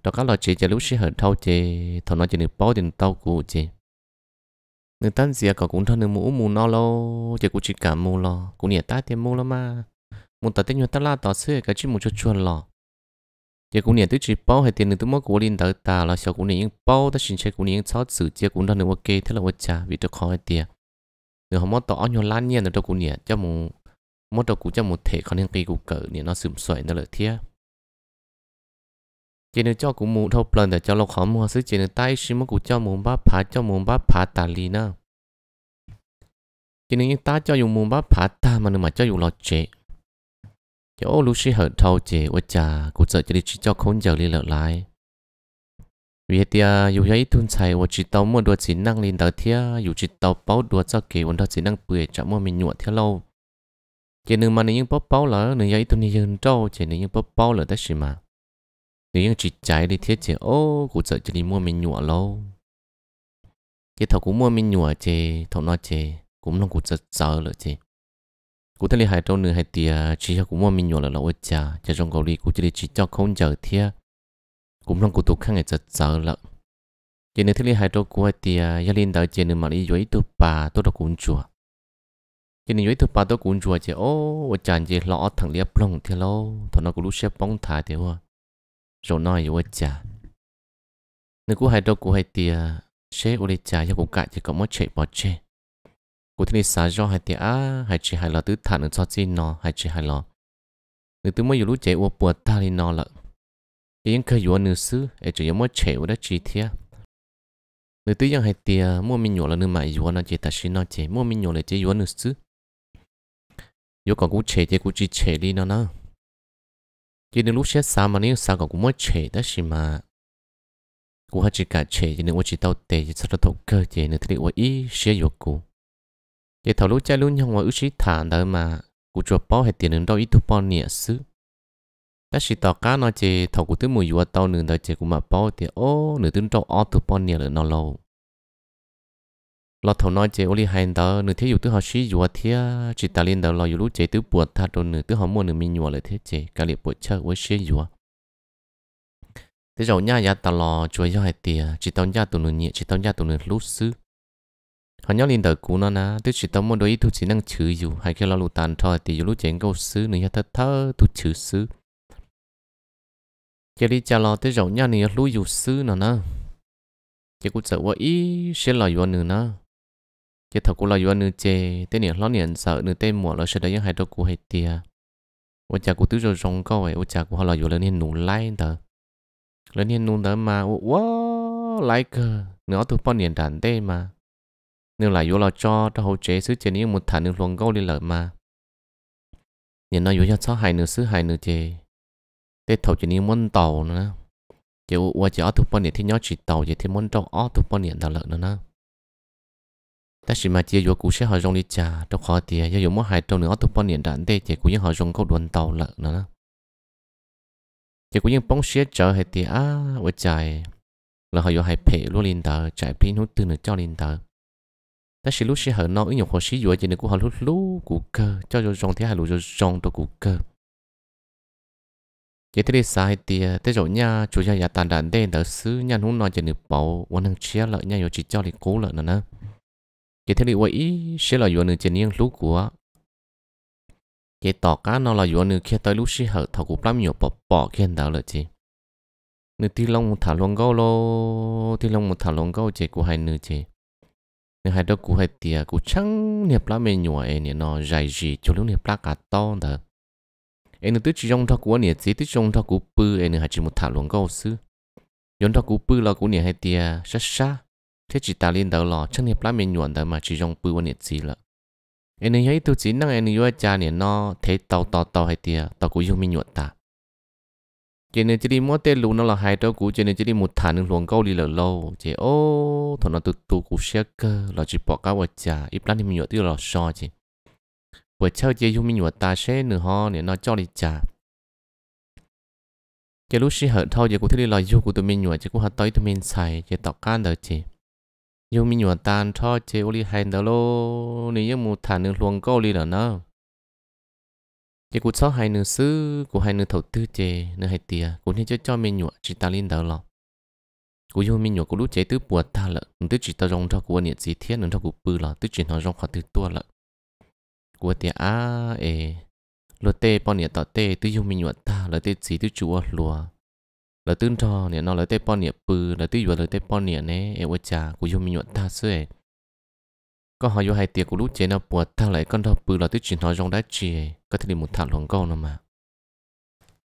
đó các lọt chế chỉ lúc xe hơi thâu chế thằng nó chỉ được bao tiền tao của chế người ta dìa cả cũng thằng được mua mua nó lo chỉ cũng chỉ cả mua lo cũng nhẹ ta tiền mua lo mà muốn tới tên ta la tỏ xưa cái chuyện một chút chuồn lò giờ cũng niệm tới chỉ bao hay tiền nữa tôi mất của linh tới ta là sau cũng niệm bao ta xin chơi cũng niệm sáu sự chia cũng đang được ok thế là ok cha vì tôi khó tiền nếu không muốn mất tỏ nhiều lan nhiên nữa tôi cũng niệm cho một mất đầu cũng cho một thể còn nên cái cũng cỡ niệm nó sụm xoay nó lợi thiệt chỉ nên cho cũng muốn thâu lần để cho lộc khó mua sức chỉ nên tay xin mất cũng cho muốn bắp phá cho muốn bắp phá tà lì nữa chỉ nên ta cho dùng muốn bắp phá ta mà nữa mà cho dùng lo chế thì ô lúc sĩ hận thâu chế ô cha cụ sợ cho đi chỉ cho khốn giờ đi lợn lại vì thì dù thấy thun chạy ô chỉ tàu mua đồ chỉ năng lên đầu thia dù chỉ tàu bao đồ cho kể ô đó chỉ năng bưởi chạm mua mình nhuộn theo lâu chỉ nương mà những bóp bao lỡ nương giấy thun đi dân trâu chỉ nương bóp bao lỡ tất gì mà nương chỉ chạy đi thiết chế ô cụ sợ cho đi mua mình nhuộn lâu chỉ thầu cũng mua mình nhuộn chế thầu nó chế cũng nó cụ sợ sợ lỡ chế cụ thể là hai trâu nửa hai tia chỉ cho cũng mua mình nhỏ là lâu cha cho trong cầu đi cụ chỉ chỉ cho không giờ thia cũng long cụ tụ khăn ngày giật sợ lợ chỉ nên thế là hai trâu của hai tia gia đình đợi chỉ nên mà đi dưới tụ bà tôi đã cũng chùa chỉ nên dưới tụ bà tôi cũng chùa chỉ ô ở chàng chỉ lọ thằng liệp long thia lâu thằng nó cũng lúc xếp bóng thải thì hoa rồi nói với cha nếu cụ hai trâu của hai tia sẽ ôi cha cho cụ cả chỉ có một chạy bỏ chạy cụ thể xã do hai tia á hai chỉ hai lọ tứ thản nữa cho chi nó hai chỉ hai lọ người tứ mới dù lúc chạy qua bùa ta lên nó lợ yên khơi dù nữ sư ấy chỉ mới chạy ô đó chi thia người tứ yang hai tia mua mình nhỏ là nữ mà dù nó chỉ ta xin nó chỉ mua mình nhỏ là chỉ dù nữ sư dù còn cũng chạy chỉ cũng chỉ chạy đi nó nó chỉ đến lúc xét xa mà nếu xa còn cũng mới chạy đó xí mà cũng hay chỉ cả chạy chỉ nên ô chỉ tao tệ chỉ sao nó thấu cơ chỉ nên thấy ô ý sẽ dục cũng ye thầu lúa chay luôn nhau ngoài ước sĩ thả đỡ mà cụ chuột bó hay tiền đâu ít thu bó nhẹ xứ ta sĩ tỏ cá nói chê thầu cụ tới mùi vừa tao nửa đời chê của mà bó thì ô nửa tướng trâu ó thu bó nhẹ là nó lâu lo thầu nói chê ô li hai đỡ nửa thế dù tới họ sĩ vừa thế chỉ ta liên đỡ lo dù lúc chê tới buồn tha đồ nửa tới họ mua nửa mình nhùa lại thế chê cả liệt buột chơi với sĩ vừa thế rồi nha ya ta lo chuối cho hai tiền chỉ tao nha tụi nửa nhẹ chỉ tao nha tụi nửa lúc xứ họ nhớ lên đời cũ nó nè tôi chỉ tao muốn đối tôi chỉ năng chữ dù hay khi lo lụt tàn thôi thì dù lúc chuyện câu xứ nữa thật thơ tôi chữ xứ chỉ đi chờ lo tới rộng nhau này lũ dù xứ nó nè chỉ cũng sợ quá ý sẽ lo dù nữa nè chỉ thật cũng lo dù nữa chê tới nè lo niệm sợ nữa tên mùa là sẽ đấy hai đôi cũ hay tia ô chả cụ tứ rồi rộng câu ấy ô chả họ là dù lên nụ lai tờ lên nụ tờ mà ô wow like nữa tôi bao niệm đàn tê mà nếu là yếu là cho cho hỗ chế sứ chế nếu một thằng nương luồng gấu đi lợi mà nhìn nó yếu cho sáu hai nửa sứ hai nửa chế tết thầu chỉ nếu muốn tàu nữa chỉ qua chỉ ở thuộc bên này thì nhớ chỉ tàu chỉ thì muốn trong ở thuộc bên này thằng lợi nữa nè ta chỉ mà chỉ yếu cú sẽ họ dùng đi trả trong khó tiền do yếu muốn hai trong nữa ở thuộc bên này đạn tê chỉ cú những họ dùng câu đuôi tàu lợi nữa nè chỉ như những bóng xe chở hai tiền á với chạy là họ yếu hai phe luôn lên tờ chạy pin hút từ nửa cho lên tờ ta sẽ lúc sẽ hở nó ứng dụng hồ sĩ dụ trên nên cũng họ lúc lúc cụ cơ cho rồi rong thế hà lụ rồi rong tôi cụ cơ vậy thế đi hay thì thế rồi nha chủ gia nhà tàn đàn đen đỡ xứ nhà hôn nói trên nên bảo quan năng chia lợi nha rồi chỉ cho lại cố lợi nữa nè vậy thế đi vậy sẽ là dụ nữa trên nên lúc của vậy tỏ cá nó là dụ nữa kia tới lúc sẽ hở thầu của bám nhiều bỏ bỏ khi đỡ lợi chứ nữ tí long thả luôn câu lô tí long thả luôn câu chế của hai nữ chế nên hai đứa cũng hay tiề cũng chẳng nghiệp lá mày nhủa ấy nè nó dài gì cho lúc nghiệp lá cả to đó em nó tức chỉ trong thao cụ nè chỉ tức trong thao cụ bự em nè hai chỉ một thả luôn câu sư yon thao cụ bự là cũng nè hai tiề sát sát thế chỉ ta lên đầu lò chẳng nghiệp lá mày nhủa đó mà chỉ trong bự nè chỉ là em nè hay tôi chỉ năng em nè yêu cha nè nó thấy tàu tàu tàu hay tiề tàu cụ yêu mày nhủa ta cho nên chỉ đi mua tê lù nó là hai trâu cũ cho nên chỉ đi một thả nương luồng câu đi lở lâu chị ô thằng nó tụt tụt cũ xe cơ chỉ bỏ cá vợ chả ít mình nhớ tiêu là so chị vợ cháu chị dùng mình nhớ ta xe nửa ho để nó cho đi chả chị lúc xí hở thâu chị cũng thấy đi là dùng của tụi mình nhớ chị cũng hạt tới tụi mình xài chị tọc can đỡ chị dùng mình nhớ tan cho chị ô đi hai đỡ lô nếu như một thả nương luồng câu đi lở nó chỉ cú sáu hai nửa sư cú hai nửa thầu tư chè nửa hai tia cũng nên cho cho mình nhụa chỉ ta lên đầu lọ cú dùng mình nhụa cú lúc chế tứ buồn ta lợ tứ chỉ ta rong cho cú niệm gì thiết nửa cho cú bự lọ tứ chỉ nó rong khỏi tứ tua lợ cú tia á ê lúa tê bọn niệm tọ tê tứ dùng mình nhụa ta lợ tê gì tứ chúa lúa, lợ tứ cho niệm nó lợ tê bọn niệm bự lợ tứ vừa lợ tê bọn niệm nè ê ôi cha cú dùng mình nhụa ta xưa có hỏi vô hai tiệc của lúc chế nào buồn thao lại con đó bự là tuyết chuyển nói rong đá chì có thể một thằng luồng câu nào mà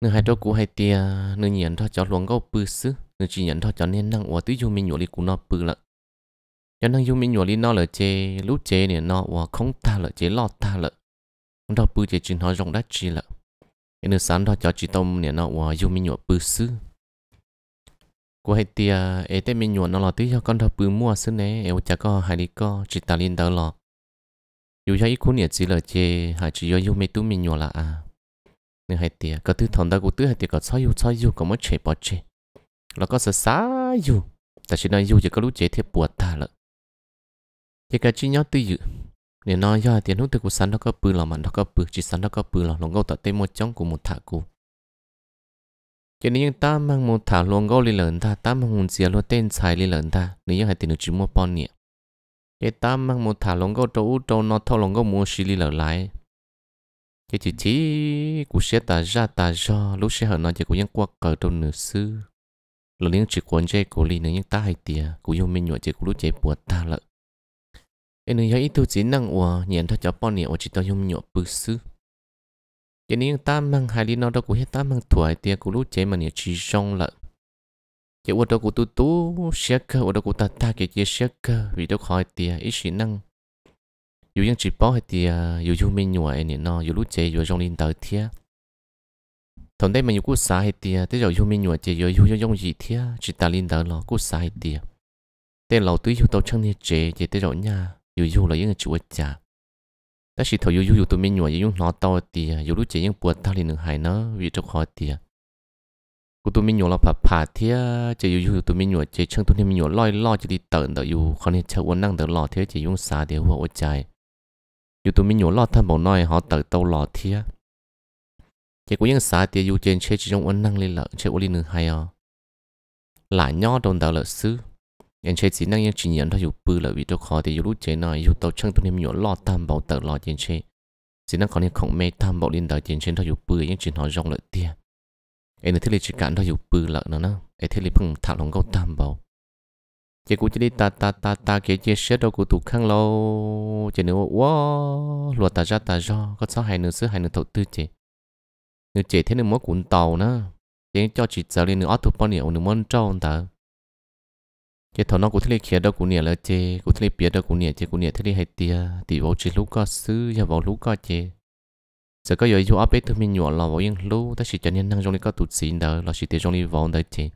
nửa hai đôi của hai tia nửa nhận thôi cho luồng câu bự xứ nửa chỉ nhận thôi cho nên năng của tuyết vô mình nhổ đi của nó bự lận cho năng vô mình nhổ đi nó là chế lúc chế này nó của không tha là chế lo tha lợ con đó bự chế chuyển nói rong đá chì lợ nửa sáng đó cho chỉ tông này nó của vô mình nhổ bự xứ của hai tia ấy tên mình nhuận nó là tí cho con thọ bự mua xứ nè ấy chả có hai đi co chỉ ta liên đó lọ dù cho ít cuốn nhiệt gì là chê hai chỉ do yêu mê tú mình nhuận là à nên hai tia có thứ thằng đó của tứ hai tia có sao yêu sao yêu có mất chê bỏ chê là có sợ xá yêu ta chỉ nói yêu chỉ có lúc chế thiệp buồn ta lợ chỉ cả chỉ nhớ tư dự nên nói do tiền hút từ của sắn nó có bự mà nó có chỉ sắn nó có bự là nó ngâu tại trong của một thả cụ cái này những ta mang một thả luồng gấu lên lớn ta ta mang một xìa luôn tên xài lên lớn ta nếu như hai tiền được chỉ mua bọn nhỉ cái ta mang một thả luồng gấu trâu trâu nó thâu luồng gấu mua xì lì lợn lại cái chỉ chỉ của xe ta ra ta do lúc xe hở nó chỉ của những qua cờ trâu nửa sư là những chỉ quấn chơi của lì nữa những ta hay tiề của yêu mình nhọ chỉ của lúc chạy buồn ta lợi cái này hãy tu chỉ năng của nhận thật cho bọn nhỉ chỉ tao dùng mình nhọ bự sư cái này ta mang hai lý nó đâu cũng hết ta mang tuổi tiền cũng lũ trẻ mà nhớ chỉ xong lợn chế ô đó của tu tu xe cơ ô đó của ta ta cái chế xe cơ vì đâu khỏi tiền ít sĩ năng dù những chỉ bỏ hết tiền dù dù mình nhồi này nó dù lũ trẻ dù trong linh tới thiệt thằng đây mình cũng sai tiệt, thế rồi chúng mình nhụa chỉ rồi chúng trong gì tiệt, chỉ ta linh đó nó cũng sai tiệt, thế lâu tuổi chúng tao chẳng nên chế, chỉ thế rồi nha, rồi chúng là những người chủ cha, ta chỉ thầu yêu yêu tụi mình nhỏ yêu nó to thì yêu lúc chỉ yêu buồn ta liền hại nó vì cho khó thì của tụi mình nhỏ là phải phá thì chỉ yêu yêu tụi mình nhỏ chỉ chân tụi mình nhỏ loi lo chỉ đi tận đợi yêu còn nên chờ uốn năng đợi lo thì chỉ dùng xa thì hoa trái yêu tụi mình nhỏ lo thân bảo nói họ tận tàu lo thì chỉ có những xa thì yêu trên chơi chỉ dùng uốn năng lên lợn chơi uốn liền hại à lại nhỏ đồng đợi lợn xứ nhân chế chỉ năng nhân chỉ nhận thôi dù bự là vì cho khó thì dù lúc chế nói dù tàu chân tụi em nhổ lọ tam bảo tờ lọ nhân chế chỉ năng có nên không mê tam bảo liên đời nhân chế thôi dù bự nhân chỉ nói rong lợi tia em thế này chỉ cản thôi dù bự là nữa nè em thế này phăng thảo lòng câu tam bảo chỉ cú chỉ đi ta ta ta ta cái chế xét đâu cú tụ khăng lâu chỉ nếu wow luật ta ra ta do có sao hai nửa sứ hai nửa thầu tư chế nửa chế thế nửa mỗi cuốn tàu nè chế cho chỉ giờ lên nửa bao nhiêu nửa món trâu ta chế thằng nó cũng thấy kia đâu cũng nhẹ là chế cũng thấy bia đâu cũng nhẹ chế cũng nhẹ thấy hay tia à, thì vào chỉ lúc có xứ và vào lúc có chế giờ có giờ yếu áp bếp thứ mình nhỏ là vào yên lú ta chỉ cho nên năng trong này có tụt xin đó là chỉ để trong này vào đó chế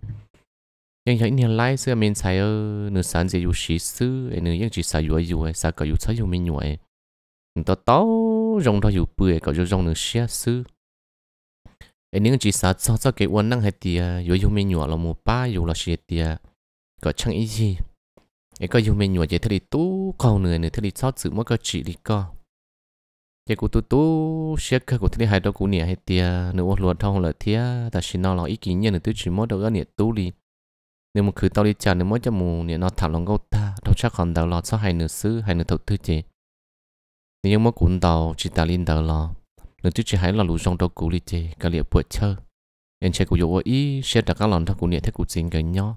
nhưng hiện nay lại xưa mình xài ở nửa sáng giờ yêu xí xứ nửa yên chỉ xài yếu yếu xài cả yêu xài yêu mình nhỏ ta tao rong đó yếu bưởi cả yếu trong nửa xí xứ nếu chỉ xài sao sao cái uốn năng hay tia yêu yếu mình nhỏ là một ba yêu là chỉ tia có chẳng ý gì ấy có dùng mình nhủa chế thì tú còn nữa nữa thì sao giữ mỗi cái chỉ đi co chế cụ tú tú xe cơ của thì hai đó cụ nè hay tia nữa ô luôn thông là thia ta xin nó là ý kiến nhân nữa chỉ mới đâu cái nè tú đi nếu một cứ tao đi chào nếu mới cho mù nè nó thảo lòng gấu ta đâu chắc còn đầu lo sao hai nửa xứ hai nửa thực tư chế nếu mà cũng đầu chỉ ta lên đầu lo nữa chứ chỉ hai là lũ rong đâu cụ đi chế cả liệu buổi chơi em chế cụ dụ ý xét đặt các lòng thằng cụ nè thấy cụ xin cái nhau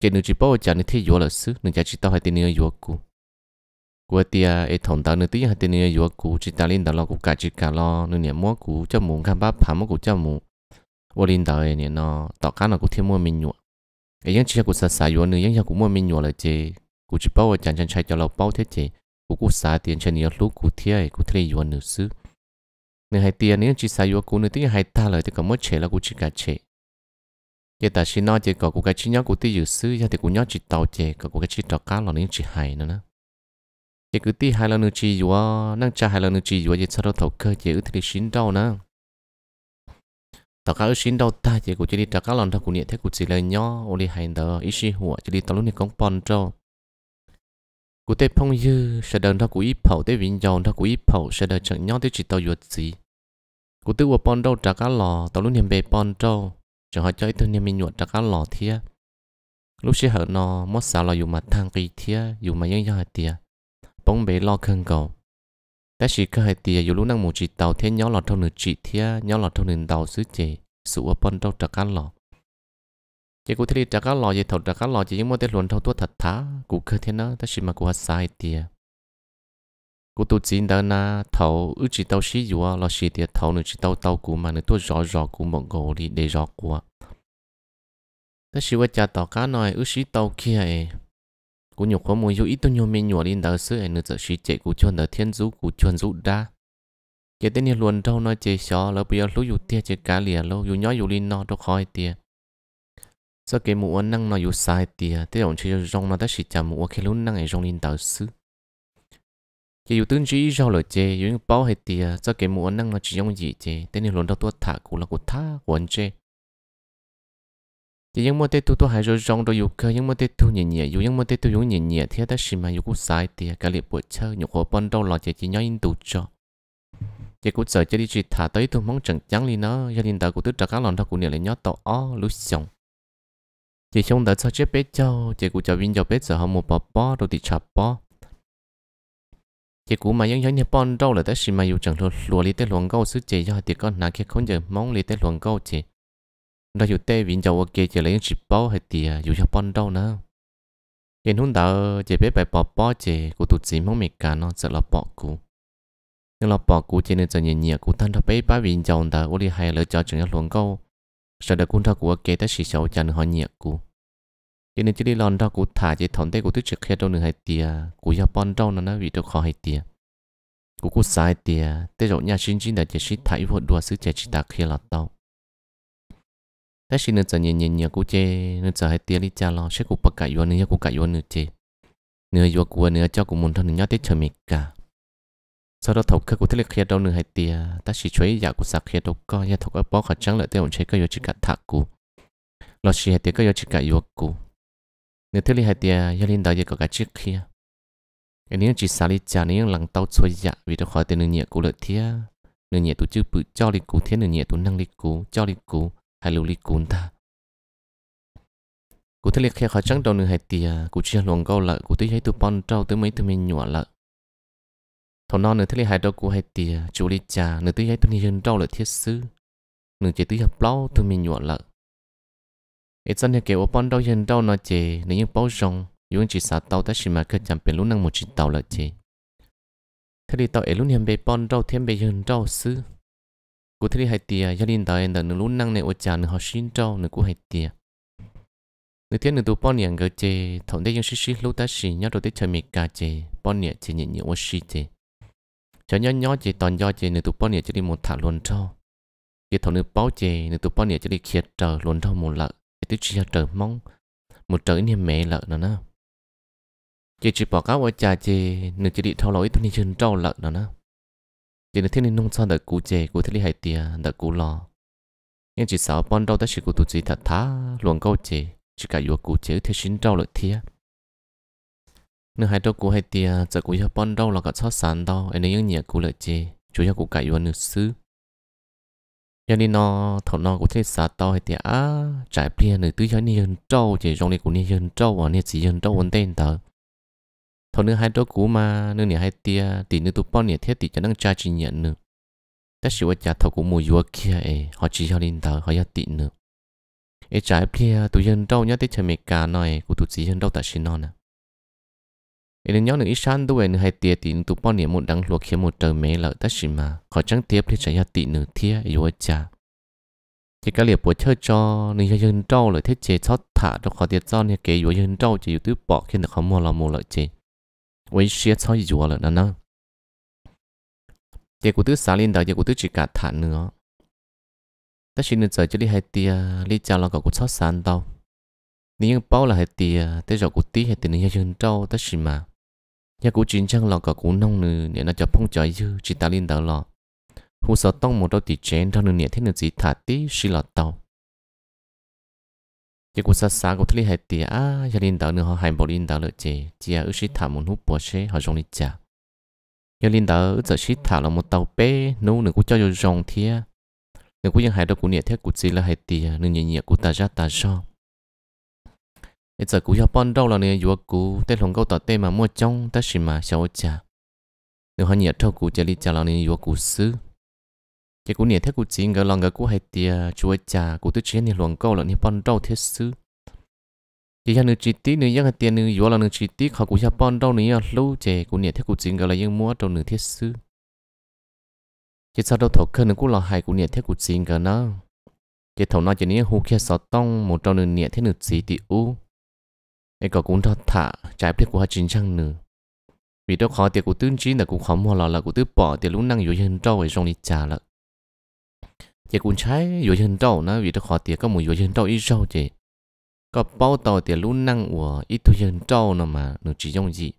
chỉ nữ chỉ bảo chả nữ thế yếu là sư nữ chả chỉ tao hai tên nữ yếu cũ Qua tia ấy thằng tao nữ tí hai tên nữ yếu cũ chỉ tao linh đào lo cũ cả chỉ cả lo nữ nhà mua cũ cho mù khám bắp, phá mua cũ cho muốn ô linh tao ấy nó tao cá nó cũng thêm mua mình nhụa ấy những chỉ là cũ sa sa yếu nữ những chỉ cũ mua mình nhụa là chế cũ chỉ bảo chả chả chạy cho lo bao thế chế cũ cũ sa tiền trên nữ lúc cũ thiê cũ thấy yếu nữ sư nữ hai tia nữ chỉ sa yếu cũ nữ tí hai ta lời thì có mất chế là cũ chỉ cả chế giờ ta chỉ nói chỉ có của cái chỉ nhớ của tí dự sư thì của nhớ chỉ tàu chỉ có của cái chỉ tàu cá là những chỉ hài nữa nè chỉ cứ tí hai là nữa chỉ vừa năng cha hai là nữa chỉ vừa giờ sau đó thổ cơ chỉ ước thì xin đâu nè tàu cá ước xin đâu ta chỉ của chỉ đi tàu cá lần thầu của nhẹ thế của chỉ là nhớ ô đi hai đó ít xí hùa chỉ đi tàu lúc này cũng bòn trâu của tây phong dư sẽ đơn thầu của ít phẩu tây vĩnh dầu thầu của ít phẩu sẽ đơn chẳng nhớ tiêu chỉ tàu vừa gì của tư của bòn đâu trả cá lò tàu lúc này về bòn จะหาใจตัวนี้มีหนวดจากการหล่อเทียลูกเชื่อหนอมดสาวเราอยู่มาทางกีเทียอยู่มายังยาเตียป้องเบลล์อเคืองเก่าแต่ชีก็ให้เตียอยู่รู้นั่งหมู่จีเตาเทียนย้อนหลอดเท่าหนึ่งจีเทียย้อนหลอดเท่าหนึ่งเตาซื้อเจสู่ว่ปนเราจากการหล่อเจ้ากิรีจากการหล่อเย่ถอดจากการหล่อเจะยังมดเตลวนเท่าตัวถัดท้ากูเคยเทียนนะแต่ชีมากูฮัสไซเตีย cô tu chín đó na thấu ư chỉ tàu sử dụng là sử tiệt thấu nữa chỉ tàu tàu cũ mà nữa tôi rõ rõ cũ một gỗ đi để rõ của thế xí vợ cha tàu cá nói ư xí tàu kia ấy cú nhục khó mùi dụ ít tôi nhiều mình nhỏ đi đó xứ ấy nữa giờ xí chạy cú chuẩn ở thiên dũ cú chuẩn dũ đa kể tên này luôn đâu nói chơi xó là bây giờ lúc dù tia chơi cá lìa lâu dù nhói dù lên nó đâu khỏi tia sau cái mũ năng nó dù sai tia thế ông chơi rong nó ta xí chả mũ khi lúc năng ấy rong lên đó xứ chỉ yếu tương chỉ rau lời chế yếu bao hết tiền cho cái mùa năng là chỉ dùng gì chế tên nên luôn đâu tuột thả cũng là của thả của anh chế chỉ những mối tết tu tu hay rồi trong đồ yếu cơ những mối tết tu nhẹ nhẹ yếu những mối tết tu yếu nhẹ nhẹ thế ta xí mà yếu cũng sai tiền cái liệp buổi chơi nhục hồ bận đâu là chế chỉ nhói in tụ cho chỉ cũng sợ chế đi chỉ thả tới tu mong chẳng chẳng li nó gia đình ta cũng tức trả cá lòng ta cũng nhẹ lại nhót tỏ ó lúc xong chỉ trong đó cho chế bé cho chỉ cũng cho vinh cho bé sợ họ một bỏ bỏ rồi thì chập bỏ chỉ cú mà những những nhà bọn đâu là tới xí mà yêu chẳng luôn, lùa li tới luồng câu xứ chỉ cho thì con nãy kia không giờ mong li tới luồng câu chỉ đó yêu tê vĩnh dầu kia chỉ lấy chỉ bao hay thì yêu à, cho bọn đâu nữa hiện hôm đó chỉ biết bài bỏ bỏ chế, cô tụt chỉ mong mình cả nó sẽ là bỏ cú nhưng là bỏ cú chỉ nên cho nhẹ nhẹ cô thân thà bé bá vĩnh dầu đó ô li hay lỡ cho chẳng luồng câu sợ được cú thà của kia tới xí xấu chẳng họ nhẹ cú cho nên chỉ đi lòn đâu cụ thả chỉ thốn tay cụ thức trực khe đâu nửa hai tia cụ ya bon đâu nó nó bị đâu khó hai tia cụ cụ sai tia tê rồi nhà sinh chính đã chỉ xin thải vô đùa sứ chỉ ta khe lọt tàu thế xin nên giờ nhẹ nhẹ nhẹ cụ chơi nên giờ hai tia đi cha lo sẽ cụ bật cải vô nữa cụ cải vô nữa chơi nửa vô cụ nửa cho cụ muốn thằng nhớ tết chờ mệt cả sau đó thọc khe cụ thích là khi đâu nửa hai tia ta chỉ chuối giả dạ cụ sạc khe đâu coi ya dạ thọc ở bó khả trắng lại tê ông chơi cái vô chỉ cả thạc cụ lo chỉ hai tia cái vô chỉ cả vô cụ nếu thế thì hai tia gia đình đó giờ có cả chiếc kia cái nếu chỉ xả đi chả nếu lần tàu xuôi dạ vì đó khỏi tiền nửa nhẹ của lợi thia nửa nhẹ tụ chữ bự cho đi cú thiên nửa nhẹ tụ năng đi cú cho đi cú hay lưu đi cú ta cú thế liệt khe khỏi trắng đầu nửa hai tia cú chia luồng câu lợi cú tới thấy tụ bon trâu tới mấy tụ mình nhọ lợi thọ non nửa thế liệt hai đầu cú hai tia chú đi chả nửa tới thấy tụ nhân trâu lợi thiết sư nửa chỉ tới hợp lâu tụ mình nhọ lợi ít chân thì kiểu bọn đâu hiện đâu nó chỉ nếu như bao rong dùng chỉ xả tàu ta chỉ mà cứ chạm bên lúc năng một chỉ tàu là chỉ thế thì tàu ấy lúc hiện về bọn đâu thêm về hiện đâu sư. cụ thế thì hai tiề gia đình tàu hiện tại lúc năng này ở nhà nửa họ xin đâu nửa cũng hai tiề Nửa thiên nửa tụ bọn nhàng cái chè thằng đây dùng xí xí lúc ta xí nhau đầu tới chơi mì cà chè bọn nhẹ chè nhẹ nhẹ ở xí chè cho nhớ nhớ chè toàn do chè nữa tụ bọn nhẹ chỉ đi một thả luôn trâu cái thằng nửa bao chè nửa tụ bọn nhẹ chỉ đi kiệt trở luôn trâu một lợn tôi chỉ là trở mong một trở niềm mẹ lợ nó nè chỉ chỉ bỏ cáo ở cha chị nửa chỉ đi thao lỗi thôi nên chân trâu lợ nó nè chỉ nếu thiên nên nông sản đợi cú chè cú thế đi hải tiề đợi cú lò nhưng chỉ sợ bọn đâu ta chỉ cú tụi chị thật thá luồng câu chè chỉ cả vừa cú chè thế xin trâu lợi thiệt nửa hai đâu cú hải tiề giờ cú giờ bọn đâu là cả sáu sàn đâu anh ấy những nhà cú lợi chè chủ yếu cú cả vừa nửa sư giờ đi nó thọ nó cũng thế xa to thì á trải biển nữa tứ cho nên dân trâu chỉ trong này cũng nên dân trâu à nên chỉ dân trâu vấn tên tờ thọ nữa hai trâu cũ mà nữa nè hai tia thì nữa tụ bao nè thế thì cho năng cha chỉ nhận nữa ta nè nên nhớ nữa san đâu về hay tiệt thì tụ bao niệm một đằng luộc khiến một trời mẹ lợi tất xin mà khỏi trắng tiếp thì chạy ra nửa thia yếu cha chỉ cái liệp của chơi cho nên cho dân trâu lợi thế chế chót thả cho khỏi tiệt do nên kể yếu dân trâu chỉ yếu tứ bỏ khi được không mua là mua với xe cho yếu lợi nó nó chỉ tứ xả lên đó chỉ của tứ chỉ cả thả nữa tất xin nên giờ chỉ đi hay tiệt đi chào là gọi của chót sàn đâu nếu bao là hay tiệt tới giờ của tí hay tiệt nên cho trâu tất xin mà nhà cũ chính trang lò cả cũ nông nữa nhà nó cho phong trời dư chỉ ta lên đầu lò hồ sơ tông một đôi tỷ chén thằng nửa nhà thế nửa gì thả tí xì lò tàu nhà cũ xa sáng của thế hệ tía à gia đình đảo nữa họ hành bộ lên đầu lợi chè chỉ ước xí thả một hút bò xe họ dùng đi chả nhà lên đầu ở giờ xí thả là một tàu bé nô nữa cũng cho dùng thia nếu cũng ยัง hại đâu cũng nhẹ thế cũng chỉ là hại tiền nên nhẹ nhẹ cũng ta ra ta cho ít giờ cú cho bọn đâu là nè vừa cú tết lòng câu tỏ tê mà mua trong ta chỉ mà sao chả nếu họ nhiệt thâu cú chả đi chả là nè vừa cú xứ chỉ cú nhiệt thế cú chỉ ngờ lòng ngờ cú hay tia chúa chả cú tức chiến nè lòng câu là nè bọn đâu thế xứ chỉ cho chỉ tí nữ giang tiền nữ vừa là nữ chỉ tí họ cú cho bọn đâu nữ lâu chè cú nhiệt thế cú chỉ ngờ là giang mua đâu nữ thế xứ chỉ sau đó thổ khơi nữ cú lo hại cú nhiệt thế cú chỉ ngờ nó chỉ thầu nó chỉ nè hú kia sọt tông một trâu nữ nhiệt thế nữ chỉ tí ไอ้ก็กูทอดถะจ่ายเพื่อกูหาจริงช่างหนึ่ง vì đó khó tiền của tư trí là cũng khó mua lọ là của tư bỏ tiền lúc năng dụ chân trâu về trong đi trả lợ chỉ cũng trái dụ chân trâu nó vì đó khó tiền có một dụ chân trâu ít trâu chỉ có bao tàu tiền lúc năng của ít thu trâu nó mà nó chỉ dùng gì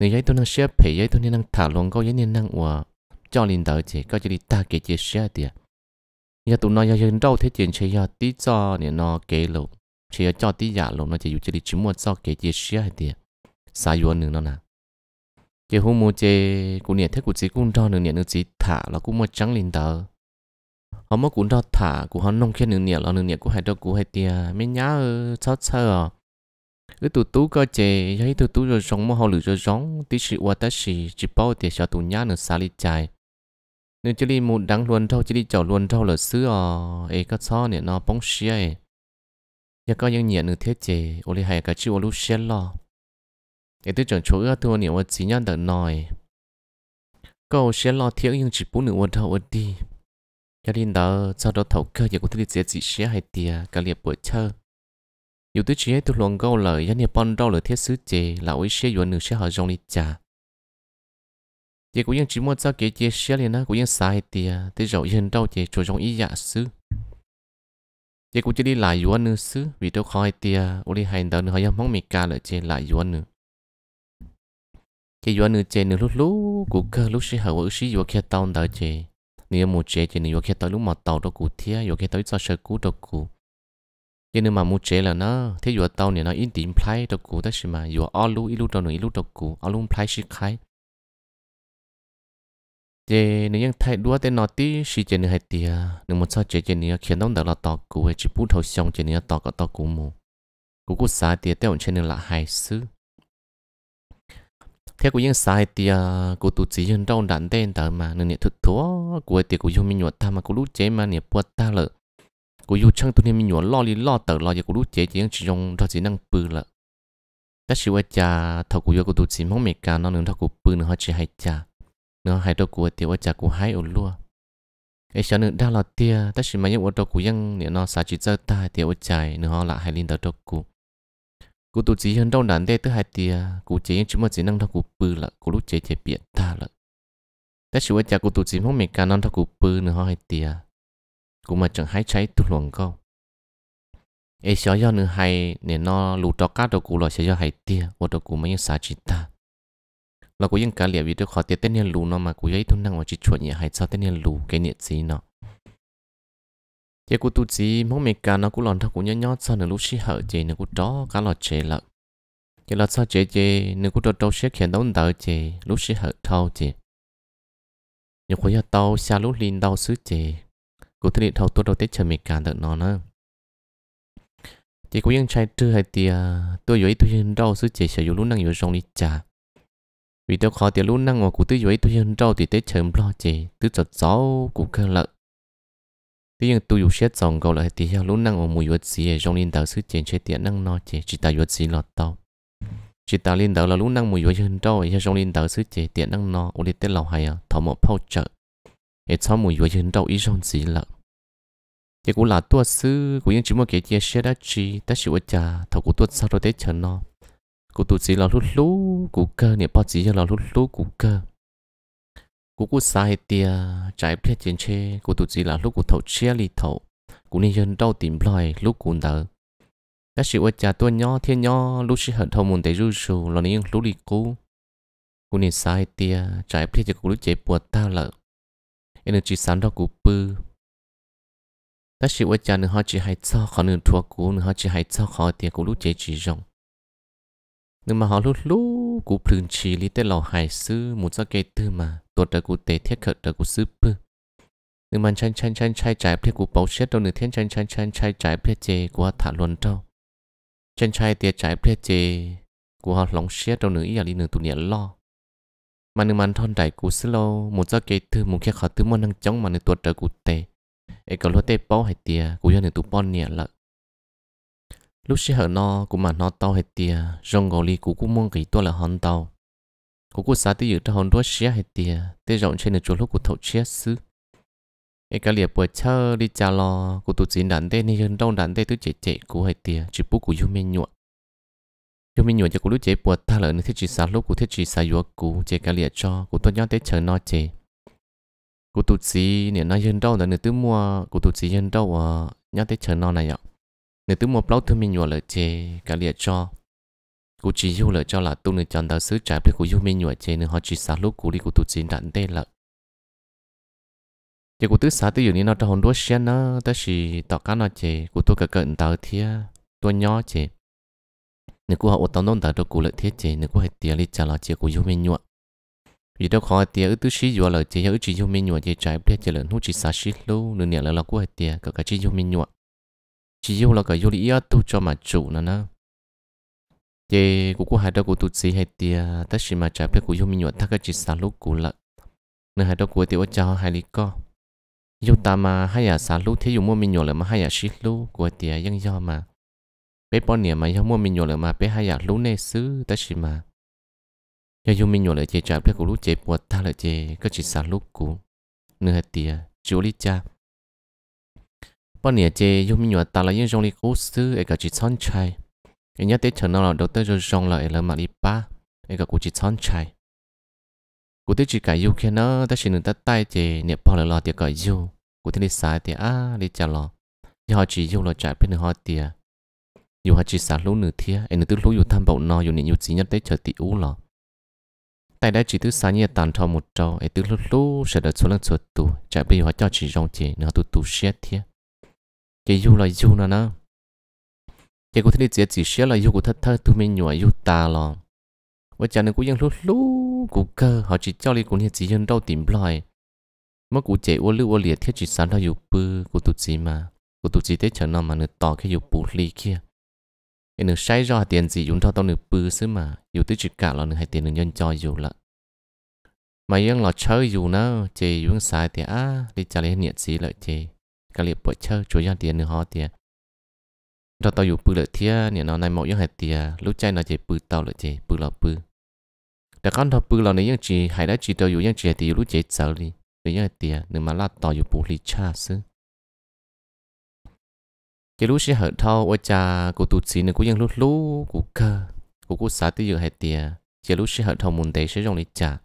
nếu giấy tôi năng xếp phải giấy tôi năng thả luôn có giấy nên năng của cho linh đỡ chỉ có chỉ đi ta kể chia sẻ tiền giờ tụi nó dụ chân trâu thế chuyện chơi giờ tí cho nên nó kể lụt chỉ ở cho tí giả lộn nó chỉ dụ chỉ đi chỉ mua sau cái chỉ xia hay tiền xa yếu nữa nó nè chỉ hôm mua cũng nhận thấy cũng chỉ cũng cho nữa nhận nữa chỉ thả là cũng mua trắng lên tờ họ mua cũng cho thả cũng họ nông kia nữa nhận là nữa nhận cũng hay đâu cũng hay mấy nhớ sao sao cái tụ tú có chè thấy tụ tú rồi sống mà họ lựa rồi sống tí sự qua tá xì chỉ bao tiền cho tụ nhá nữa xả đi chạy nên chỉ đi một đắng luôn thâu chỉ đi chảo luôn thâu là xưa ấy các sao này nó bóng xia ấy nhà những nhà nữ thế chế ô hay cả chữ ô lu xén lo để tôi chọn chỗ ưa tôi nhiều chỉ nhận được nói câu xén lo thiếu nhưng chỉ bốn nữ ôn đi gia đình đó sau đó thầu cơ giờ có thể dễ chỉ xé tia cả liệp buổi chơi dù tôi chỉ tôi luôn câu lời gia đình bọn đâu lời thiết sứ chế là ôi xé dọn nữ xé họ rong đi trả chỉ cũng những chỉ muốn sao kế chế xé liền á cũng những sai tia tôi giàu yên đâu chế chỗ ý giả dạ sứ chị cũng chỉ đi lại yuan nữa xứ vì đâu khỏi tia ô đi hành đó nữa mong mình cả lại trên lại yuan nữa chị yuan nữa lúc lúc cũng cơ lúc sẽ hậu ở xí yuan kia tao đó chị nếu một chế chị nữa yuan kia lúc mà tao đó cụ thia yuan kia tao cho sợ đó cụ cho nên mà một là nó thế yuan tao này nó yên tĩnh play đó cụ đó mà yuan ở lúc ít lúc đó nữa ít đó cụ ở lúc play sẽ khai เจเนื่อยังไทยด้วยแต่นอตี้ชีเจนี่อไฮเตียหนึ่งมันชอบเจเจเนี่เขียนต้องแต่เราตอกูเอจิปูเท่าชงเจเนี่อตอก็ตอกูมู กูกูสายเตียเต้าเชนเนื้ละหายซื้อเท่ากูยังสายเตียกูตุจียังต้องดันเต้นเต่มาหนึ่งเนี่ยทุกทัวกูไอเตียกูยังมีหนวดตามากูรู้เจมาเนี่ยปวดตาเลยกูยู่ช่างตัวนี้มีหนวดล่อลีล่อเต๋อล่ออย่ากูรู้เจเจยังชิจงทอจีนั่งปืนละแต่ชีวิตจะาถ้ากูยู่กูตุจีมองเมกานอหนึ่งถ้ากูปืนเขาจะให้จ้า nó hai đầu của tiêu cha của hai ổ lúa ấy cho nên đau lòng tia ta chỉ mà những ô tô của dân nếu nó xả chỉ cho ta tiêu chạy nữa họ lại hai linh đầu đầu của cụ tụ chỉ hơn đâu nản đây tới hai tia cụ chỉ chúng mà chỉ năng thao cụ bự là cụ lúc chế chế biển ta là ta chỉ ô cha cụ tụ chỉ không mình cả non thao cụ bự nữa họ hai tia cụ mà chẳng hay trái tụ luồng câu ấy cho do nữa hai nếu nó lùi cho cá đầu cụ là sẽ cho hai tia ô tô cụ mấy xả chỉ ta là cũng những cái liệu video khó tiết tên nhân lù nó mà cô giấy thôn năng mà chỉ chuẩn nhỉ hay sao tên nhân lù cái nhiệt gì nó chỉ cô tu gì mong mình cả nó cũng lòn thằng cũng nhớ nhót sao nửa lúc xí hở chế nửa cũng đó cả lọt chế lợ chỉ là sao chế chế nửa cũng đó đâu xếp hiện đóng đỡ chế lúc xí hở thao chế nhưng khối tàu xa lúc linh đau xứ chế cô thấy thao tôi đâu tết chờ mình cả được nó nữa chỉ cũng những trai tư hay tia tôi yếu tôi hiện đau xứ chế sử dụng lúc năng yếu trong đi trà vì tôi khó tiểu lúc năng mà cụ tư dối tôi dân trâu thì tết chấm lo chế tư giật gió cụ cơ lợ tuy nhiên tôi dùng xét dòng câu lại thì theo lúc năng ở mùi vật ở trong linh đạo sức chiến chế tiện năng nó chế chỉ ta vật gì lọt tàu chỉ ta linh đạo là lúc năng mùi vật dân trâu ở trong linh tàu sức chế tiện năng nó ở tế lầu hay à thọ một phao trợ để cho mùi vật dân trâu ý trong gì lợ thì cũng là tua sư cũng những chỉ một cái chia xét đã chi ta chịu ở nhà thọ của tua sau đó tết chấm nó cụ tụ chỉ là lú lú cụ cơ niệm bao chỉ là lú lú cụ cơ cụ cụ sai tia trái phía trên che cụ tụ chỉ là lúc cụ thấu chia li thấu cụ niệm dân đau tìm loài lúc cụ nợ đã sự ở cha tôi nhỏ thiên nhỏ lúc sĩ hận thâu muốn để rú sù là nên lúc li cụ cụ niệm sai tia trái phía cho cụ lú chế buồn ta lợ energy chỉ sáng đó cụ bư đã sự ở cha nữa họ chỉ hay cho khó nữa thua cụ nữa họ chỉ hay cho khó tiền cụ lú chế chỉ rộng nhưng mà họ lúc lúc cũng thường chỉ lý tế lò hải sư một giấc kê tư mà tuột đời cụ tế thiết khởi đời cụ sư bư nhưng mà chăn chăn chăn chai trái phía cụ bảo chết đâu nửa thiên chăn chăn chăn chai trái phía chê của thả luận đâu chăn chai tia trái phía chê của họ lòng chết đâu nửa ý là lý nửa tụ nhẹ lo mà nửa màn thon đại cụ sư lâu một giấc kê tư một khi khó tư môn năng chống mà nửa tuột đời cụ tế ấy cầu lô tế bảo hải tia, của dân nửa tụ bon nhẹ lợn lúc xí hở nó cũng mà nó tàu hết tia rong gò li cũng cũng muốn cái tua là hòn tàu cũng cũng sáng tới giờ cho hòn đuôi xí hết tia tới rộng trên được chỗ lúc của thầu chia xứ cái cái liệp bữa chơi đi chà lo của tụi chín đàn tê nên đâu đàn tê tới chạy chạy của hết tia chỉ bút của yêu men nhuộn yêu men nhuộn cho của lúc chạy bữa ta lợi nó thiết chỉ sáng lúc của thiết chỉ sáng yếu của chạy cái liệp cho của tôi nhớ tới chờ nó chạy của tụi chín nè nó dân đâu là nửa tứ mua của tụi chín dân đâu à ờ, nhớ tới chờ nó này ạ nếu tôi một lâu thương mình nhỏ lợi chê cả liệt cho cụ chỉ yêu lợi cho là tôi nên chọn đạo sứ trái biết cụ yêu mình nhỏ chê nên họ chỉ xa lúc cụ đi cụ tụt xin đạn tê lợi chỉ cụ tứ xa tôi như nó trong hồn đuôi xe nó ta chỉ tỏ cá nó chê cụ tôi cả cận tàu thia tôi nhỏ chê nếu cụ họ ôt tàu nôn tàu đâu cú lợi thiết chế nếu cụ hết tiền đi trả là chê cụ yêu mình nhỏ vì đâu khó hết tiền ước tư sĩ dù lời chê ước chỉ yêu mình nhỏ chê trái biết chế lợn hút chỉ xa xí lâu nửa nẻ là lo cú hệ tiền cả cái chỉ yêu mình nhỏ chỉ yêu là cái yêu lý tu cho mà chủ nó nó thì cũng có hai đứa của tụt sĩ hay tia tất nhiên mà trả biết của yêu mình nhuận thắc chỉ xả lúc của lợn nên hai đó của tiểu cho hai lý co yêu ta mà hai nhà xả lúc thế dùng mua mình nhuận là mà hai nhà xít lúc của tia dân do mà bé bao niệm mà yêu mua mình nhuận là mà bé hai nhà lúc nê xứ tất nhiên mà yêu yêu mình nhuận là chỉ trả biết của lúc chế buộc ta là chế cái chỉ xả lúc của nên hai tia chú lý cha bọn nè chê dùng nhựa ta là những dòng lý cố sư ấy e cả chỉ chọn chai ấy e nhớ tới chờ nào là đầu tư cho dòng là ấy e mà đi ba ấy cả cũng chỉ chọn chai cố tới chỉ cả yêu khi nó ta chỉ nên ta tay chê nè bỏ là lo thì cả yêu cố tới đi xài thì à đi chả lo giờ họ chỉ yêu là chạy bên họ tiền dù họ chỉ xả lũ nửa thia anh nửa tứ lũ dù tham bậu no dù nửa dù chỉ nhớ tới chờ tí ú lo tại đây chỉ thứ sáng nhẹ tàn thọ một trâu anh tứ lũ lũ sẽ được số lần số tù chạy bây giờ cho chỉ rong chê nửa tu tu xe thia chỉ yêu là yêu nữa nó chỉ có thể đi chỉ chỉ xé là yêu của thất thơ tụi mình nhồi yêu ta lo với cha nên cũng ยัง lúc lúc cũng cơ họ chỉ cho đi cũng như chỉ dân đâu tìm lại mà cũng chạy ô lưu ô liệt thiết chỉ sáng ra yêu bự của tụi gì mà của tụi gì thế chờ nó mà nó tỏ cái yêu bự ly kia cái nó sai ra tiền gì dùng cho tao nó bự xứ mà yêu tới chỉ cả là nó hay tiền nó nhân cho yêu là, mà vẫn là chơi yêu nó chơi vẫn sai thì à đi chơi lấy nhiệt gì lợi chơi cái liệp bộ chơi chủ yếu tiền nữa họ tiền đó tao bự lợi thia nè nó này một giống hạt tiền lúc chơi nó chỉ bự tao lợi chỉ bự lọ bự đã con thọ bự lọ này giống chỉ hay đã chỉ tao dùng giống chỉ thì lúc chơi sợ đi để giống hạt tiền mà là tao dùng bù lì cha xứ chỉ lúc sẽ hở thao ở cha của tụt xí nữa cũng giống lúc lú của cơ của cô xã tí dùng hạt tiền chỉ lúc sẽ hở thao muốn để sẽ dùng lì cha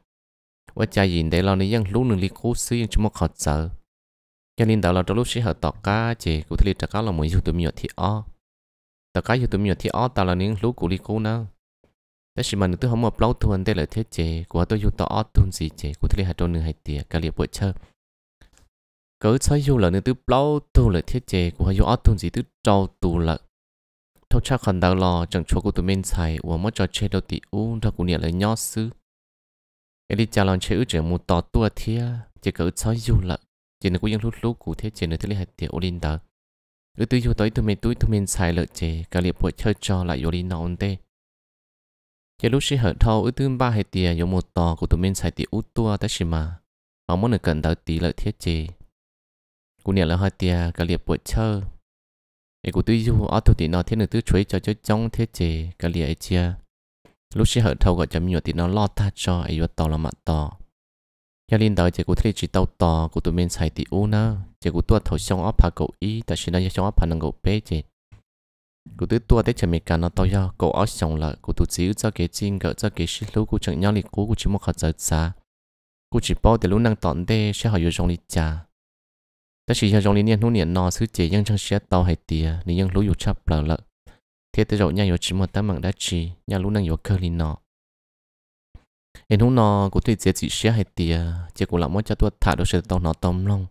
ở cha gì để lọ này giống lúc nữa lì cố xứ nhưng chúng mà khó cho nên đó là trong lúc sẽ hợp tọt cá chỉ cụ thể là cá là mỗi youtube nhiều thì o tọt cá youtube nhiều thì o tạo là những lúc cụ lý cụ nữa thế mà mình tự không một lâu thuần đây là thế chế của tôi youtube o tuần gì chế cụ thể là trong nửa hai tiệt cái liệp bộ chơi cứ chơi youtube là nửa tự lâu tu là thế chế của youtube o tuần gì tự trâu tu là thâu chắc còn đau lo chẳng chúa cụ tôi mình xài và mất cho chơi đầu tỷ u ra cũng nhận lời nhó sư em đi chào lòng chơi ước trẻ một tò tua thia chỉ cỡ chơi du chỉ là cũng những lút lút cụ thể chỉ là thế là hạt tiền olin đó ư tư yêu tới tụi mình túi tụi mình xài lợi chế cả liệp bộ chơi cho lại olin nào ổn tê chỉ lúc sẽ hở thâu ư tư ba hạt tiền có một tò của tụi mình xài tiền út tua ta xì mà họ muốn được cần tới tỷ lợi thiết chế cụ niệm là hạt tiền cả liệp bộ chơi ấy cụ tư yêu ở tụi tiền nó thế là tư chuối cho cho trong thiết chế cả liệp ấy chia lúc sẽ hở thâu gọi cho mình thì nó lo ta cho ấy vừa tò là mặn tò nhà linh đời chỉ có thể chỉ tàu tò của tụi mình xài tỷ u nữa chỉ có tua thầu xong ấp hà cậu ý tại sự này xong ấp hà năng cậu bé chị của tụi tua tới chờ mình cả nó tao do cậu ấp xong lại, của tụi xíu cho cái chân, gỡ cho cái xích lú của chẳng nhau lịch cũ của chỉ một khát giờ xa của chỉ bao để lũ năng tọn đê sẽ hỏi dùng lịch cha tại sự dùng lịch niên hú niên nọ xứ chẳng sẽ tàu hay tiề, tìa lũ dù chấp lợ lợ thế tới rồi nhà dù chỉ một tấm mạng đã chỉ nhà lũ năng dù cơ linh nọ em hú nó cũng thấy dễ chỉ xe hay tiệt chỉ cũng làm mất cho tôi thả đồ sẽ tông nó tông long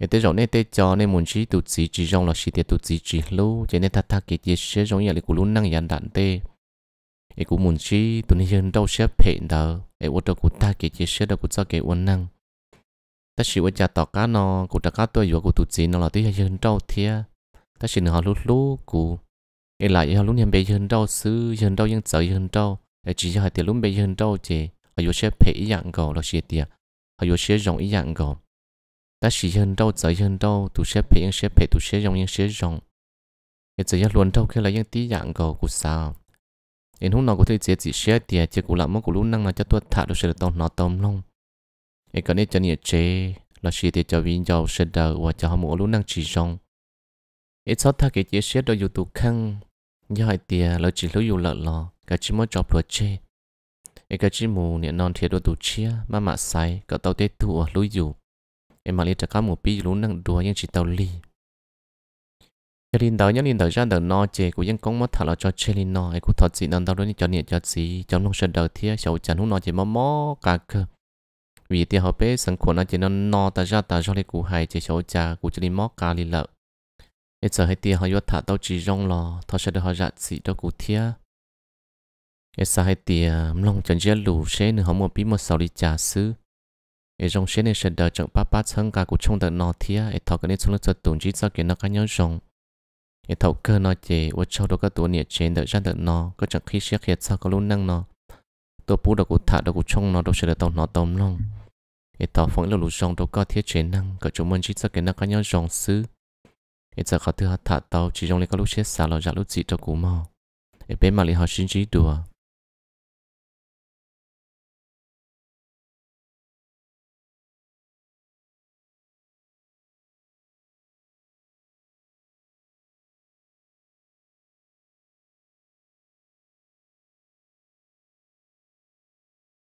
em tới rồi nên tới cho nên muốn chỉ tụt chỉ chỉ trong là chỉ tiệt tụt chỉ chỉ lâu cho nên thắt thắt cái chỉ xe giống như là cũng luôn năng nhận đạn tê em cũng muốn chỉ tụi nên hơn đâu xe phèn đó em út đâu cũng thắt cái chỉ xe đâu cũng cho cái uốn năng ta chỉ út cho cá nó cũng đã cá tôi vừa cũng tụt chỉ nó là tới hơn đâu thia ta chỉ nó lú lú cũng em lại hơn lú nhân bé hơn đâu xứ hơn đâu nhân sợ hơn đâu chỉ cho họ tiền lúc bây giờ đâu chỉ họ có sẽ phải ý dạng cầu là sẽ tiền họ có sẽ rộng ý dạng cầu ta chỉ hơn đâu giờ hơn đâu tu sẽ phải yên sẽ phải tu sẽ rộng yên sẽ rộng hiện giờ luôn đâu khi là yên tí dạng cầu của sao yên hôm nào có thể chỉ chỉ sẽ tiền chỉ cũng làm mất của lúc năng là cho tôi thả được sẽ tông nó tông long yên cái này cho nhiệt chế là sẽ thì cho viên giàu sẽ đỡ và cho họ mua lúc năng chỉ rộng ít sao ta cái chia sẻ đó dù tu khăn như hai tiền là chỉ lúc dù lợn lò cả chỉ mới chọc lúa chê em cả chỉ mù nè non thiệt đồ tụ chia mà mà sai cả tàu tê thụ lối dù em mà lấy trả cá mù pi lú nặng đùa nhưng chỉ tàu li cho linh đầu nhớ linh đầu ra đầu no chê của dân công mất thả lo cho chê linh no ai cũng thật gì nên tao đối cho nè cho gì trong lúc sơn đầu thiệt sầu chán hú no chê mò mò cả cơ vì tia họ bé sẵn khuẩn nó chỉ nên no ta ra ta cho lấy cụ hay chỉ sầu cha cụ chỉ linh mò cả linh lợ 一直喺啲可以睇到之中咯，他说的好日子都古天，cái sao hay thì lòng chân chia lù xe nữa họ một bí mật sau đi trả sứ, cái trong xe này sẽ đợi chọn ba ba thân cả cuộc trong đợt nọ thia cái thọ cái này xuống lớp tổn chỉ cho cái nó cá nhau rồng cái thọ cơ nó chế và cho đồ cái tổ nhiệt chế đợi ra đợt nọ, có chẳng khi xe khía sao có luôn năng nọ, tổ bú đồ của thả đồ của trong nó đâu sẽ đợi tàu nọ tàu lòng cái thọ phóng lù rồng đồ có thiết chế năng có chúng mình chỉ cho cái nó cá nhau rồng sứ, cái giờ khó thứ thả tàu chỉ trong lấy cái lúc xe xả lò ra lúc gì cho cú mò cái bên mà lấy họ xin chỉ đùa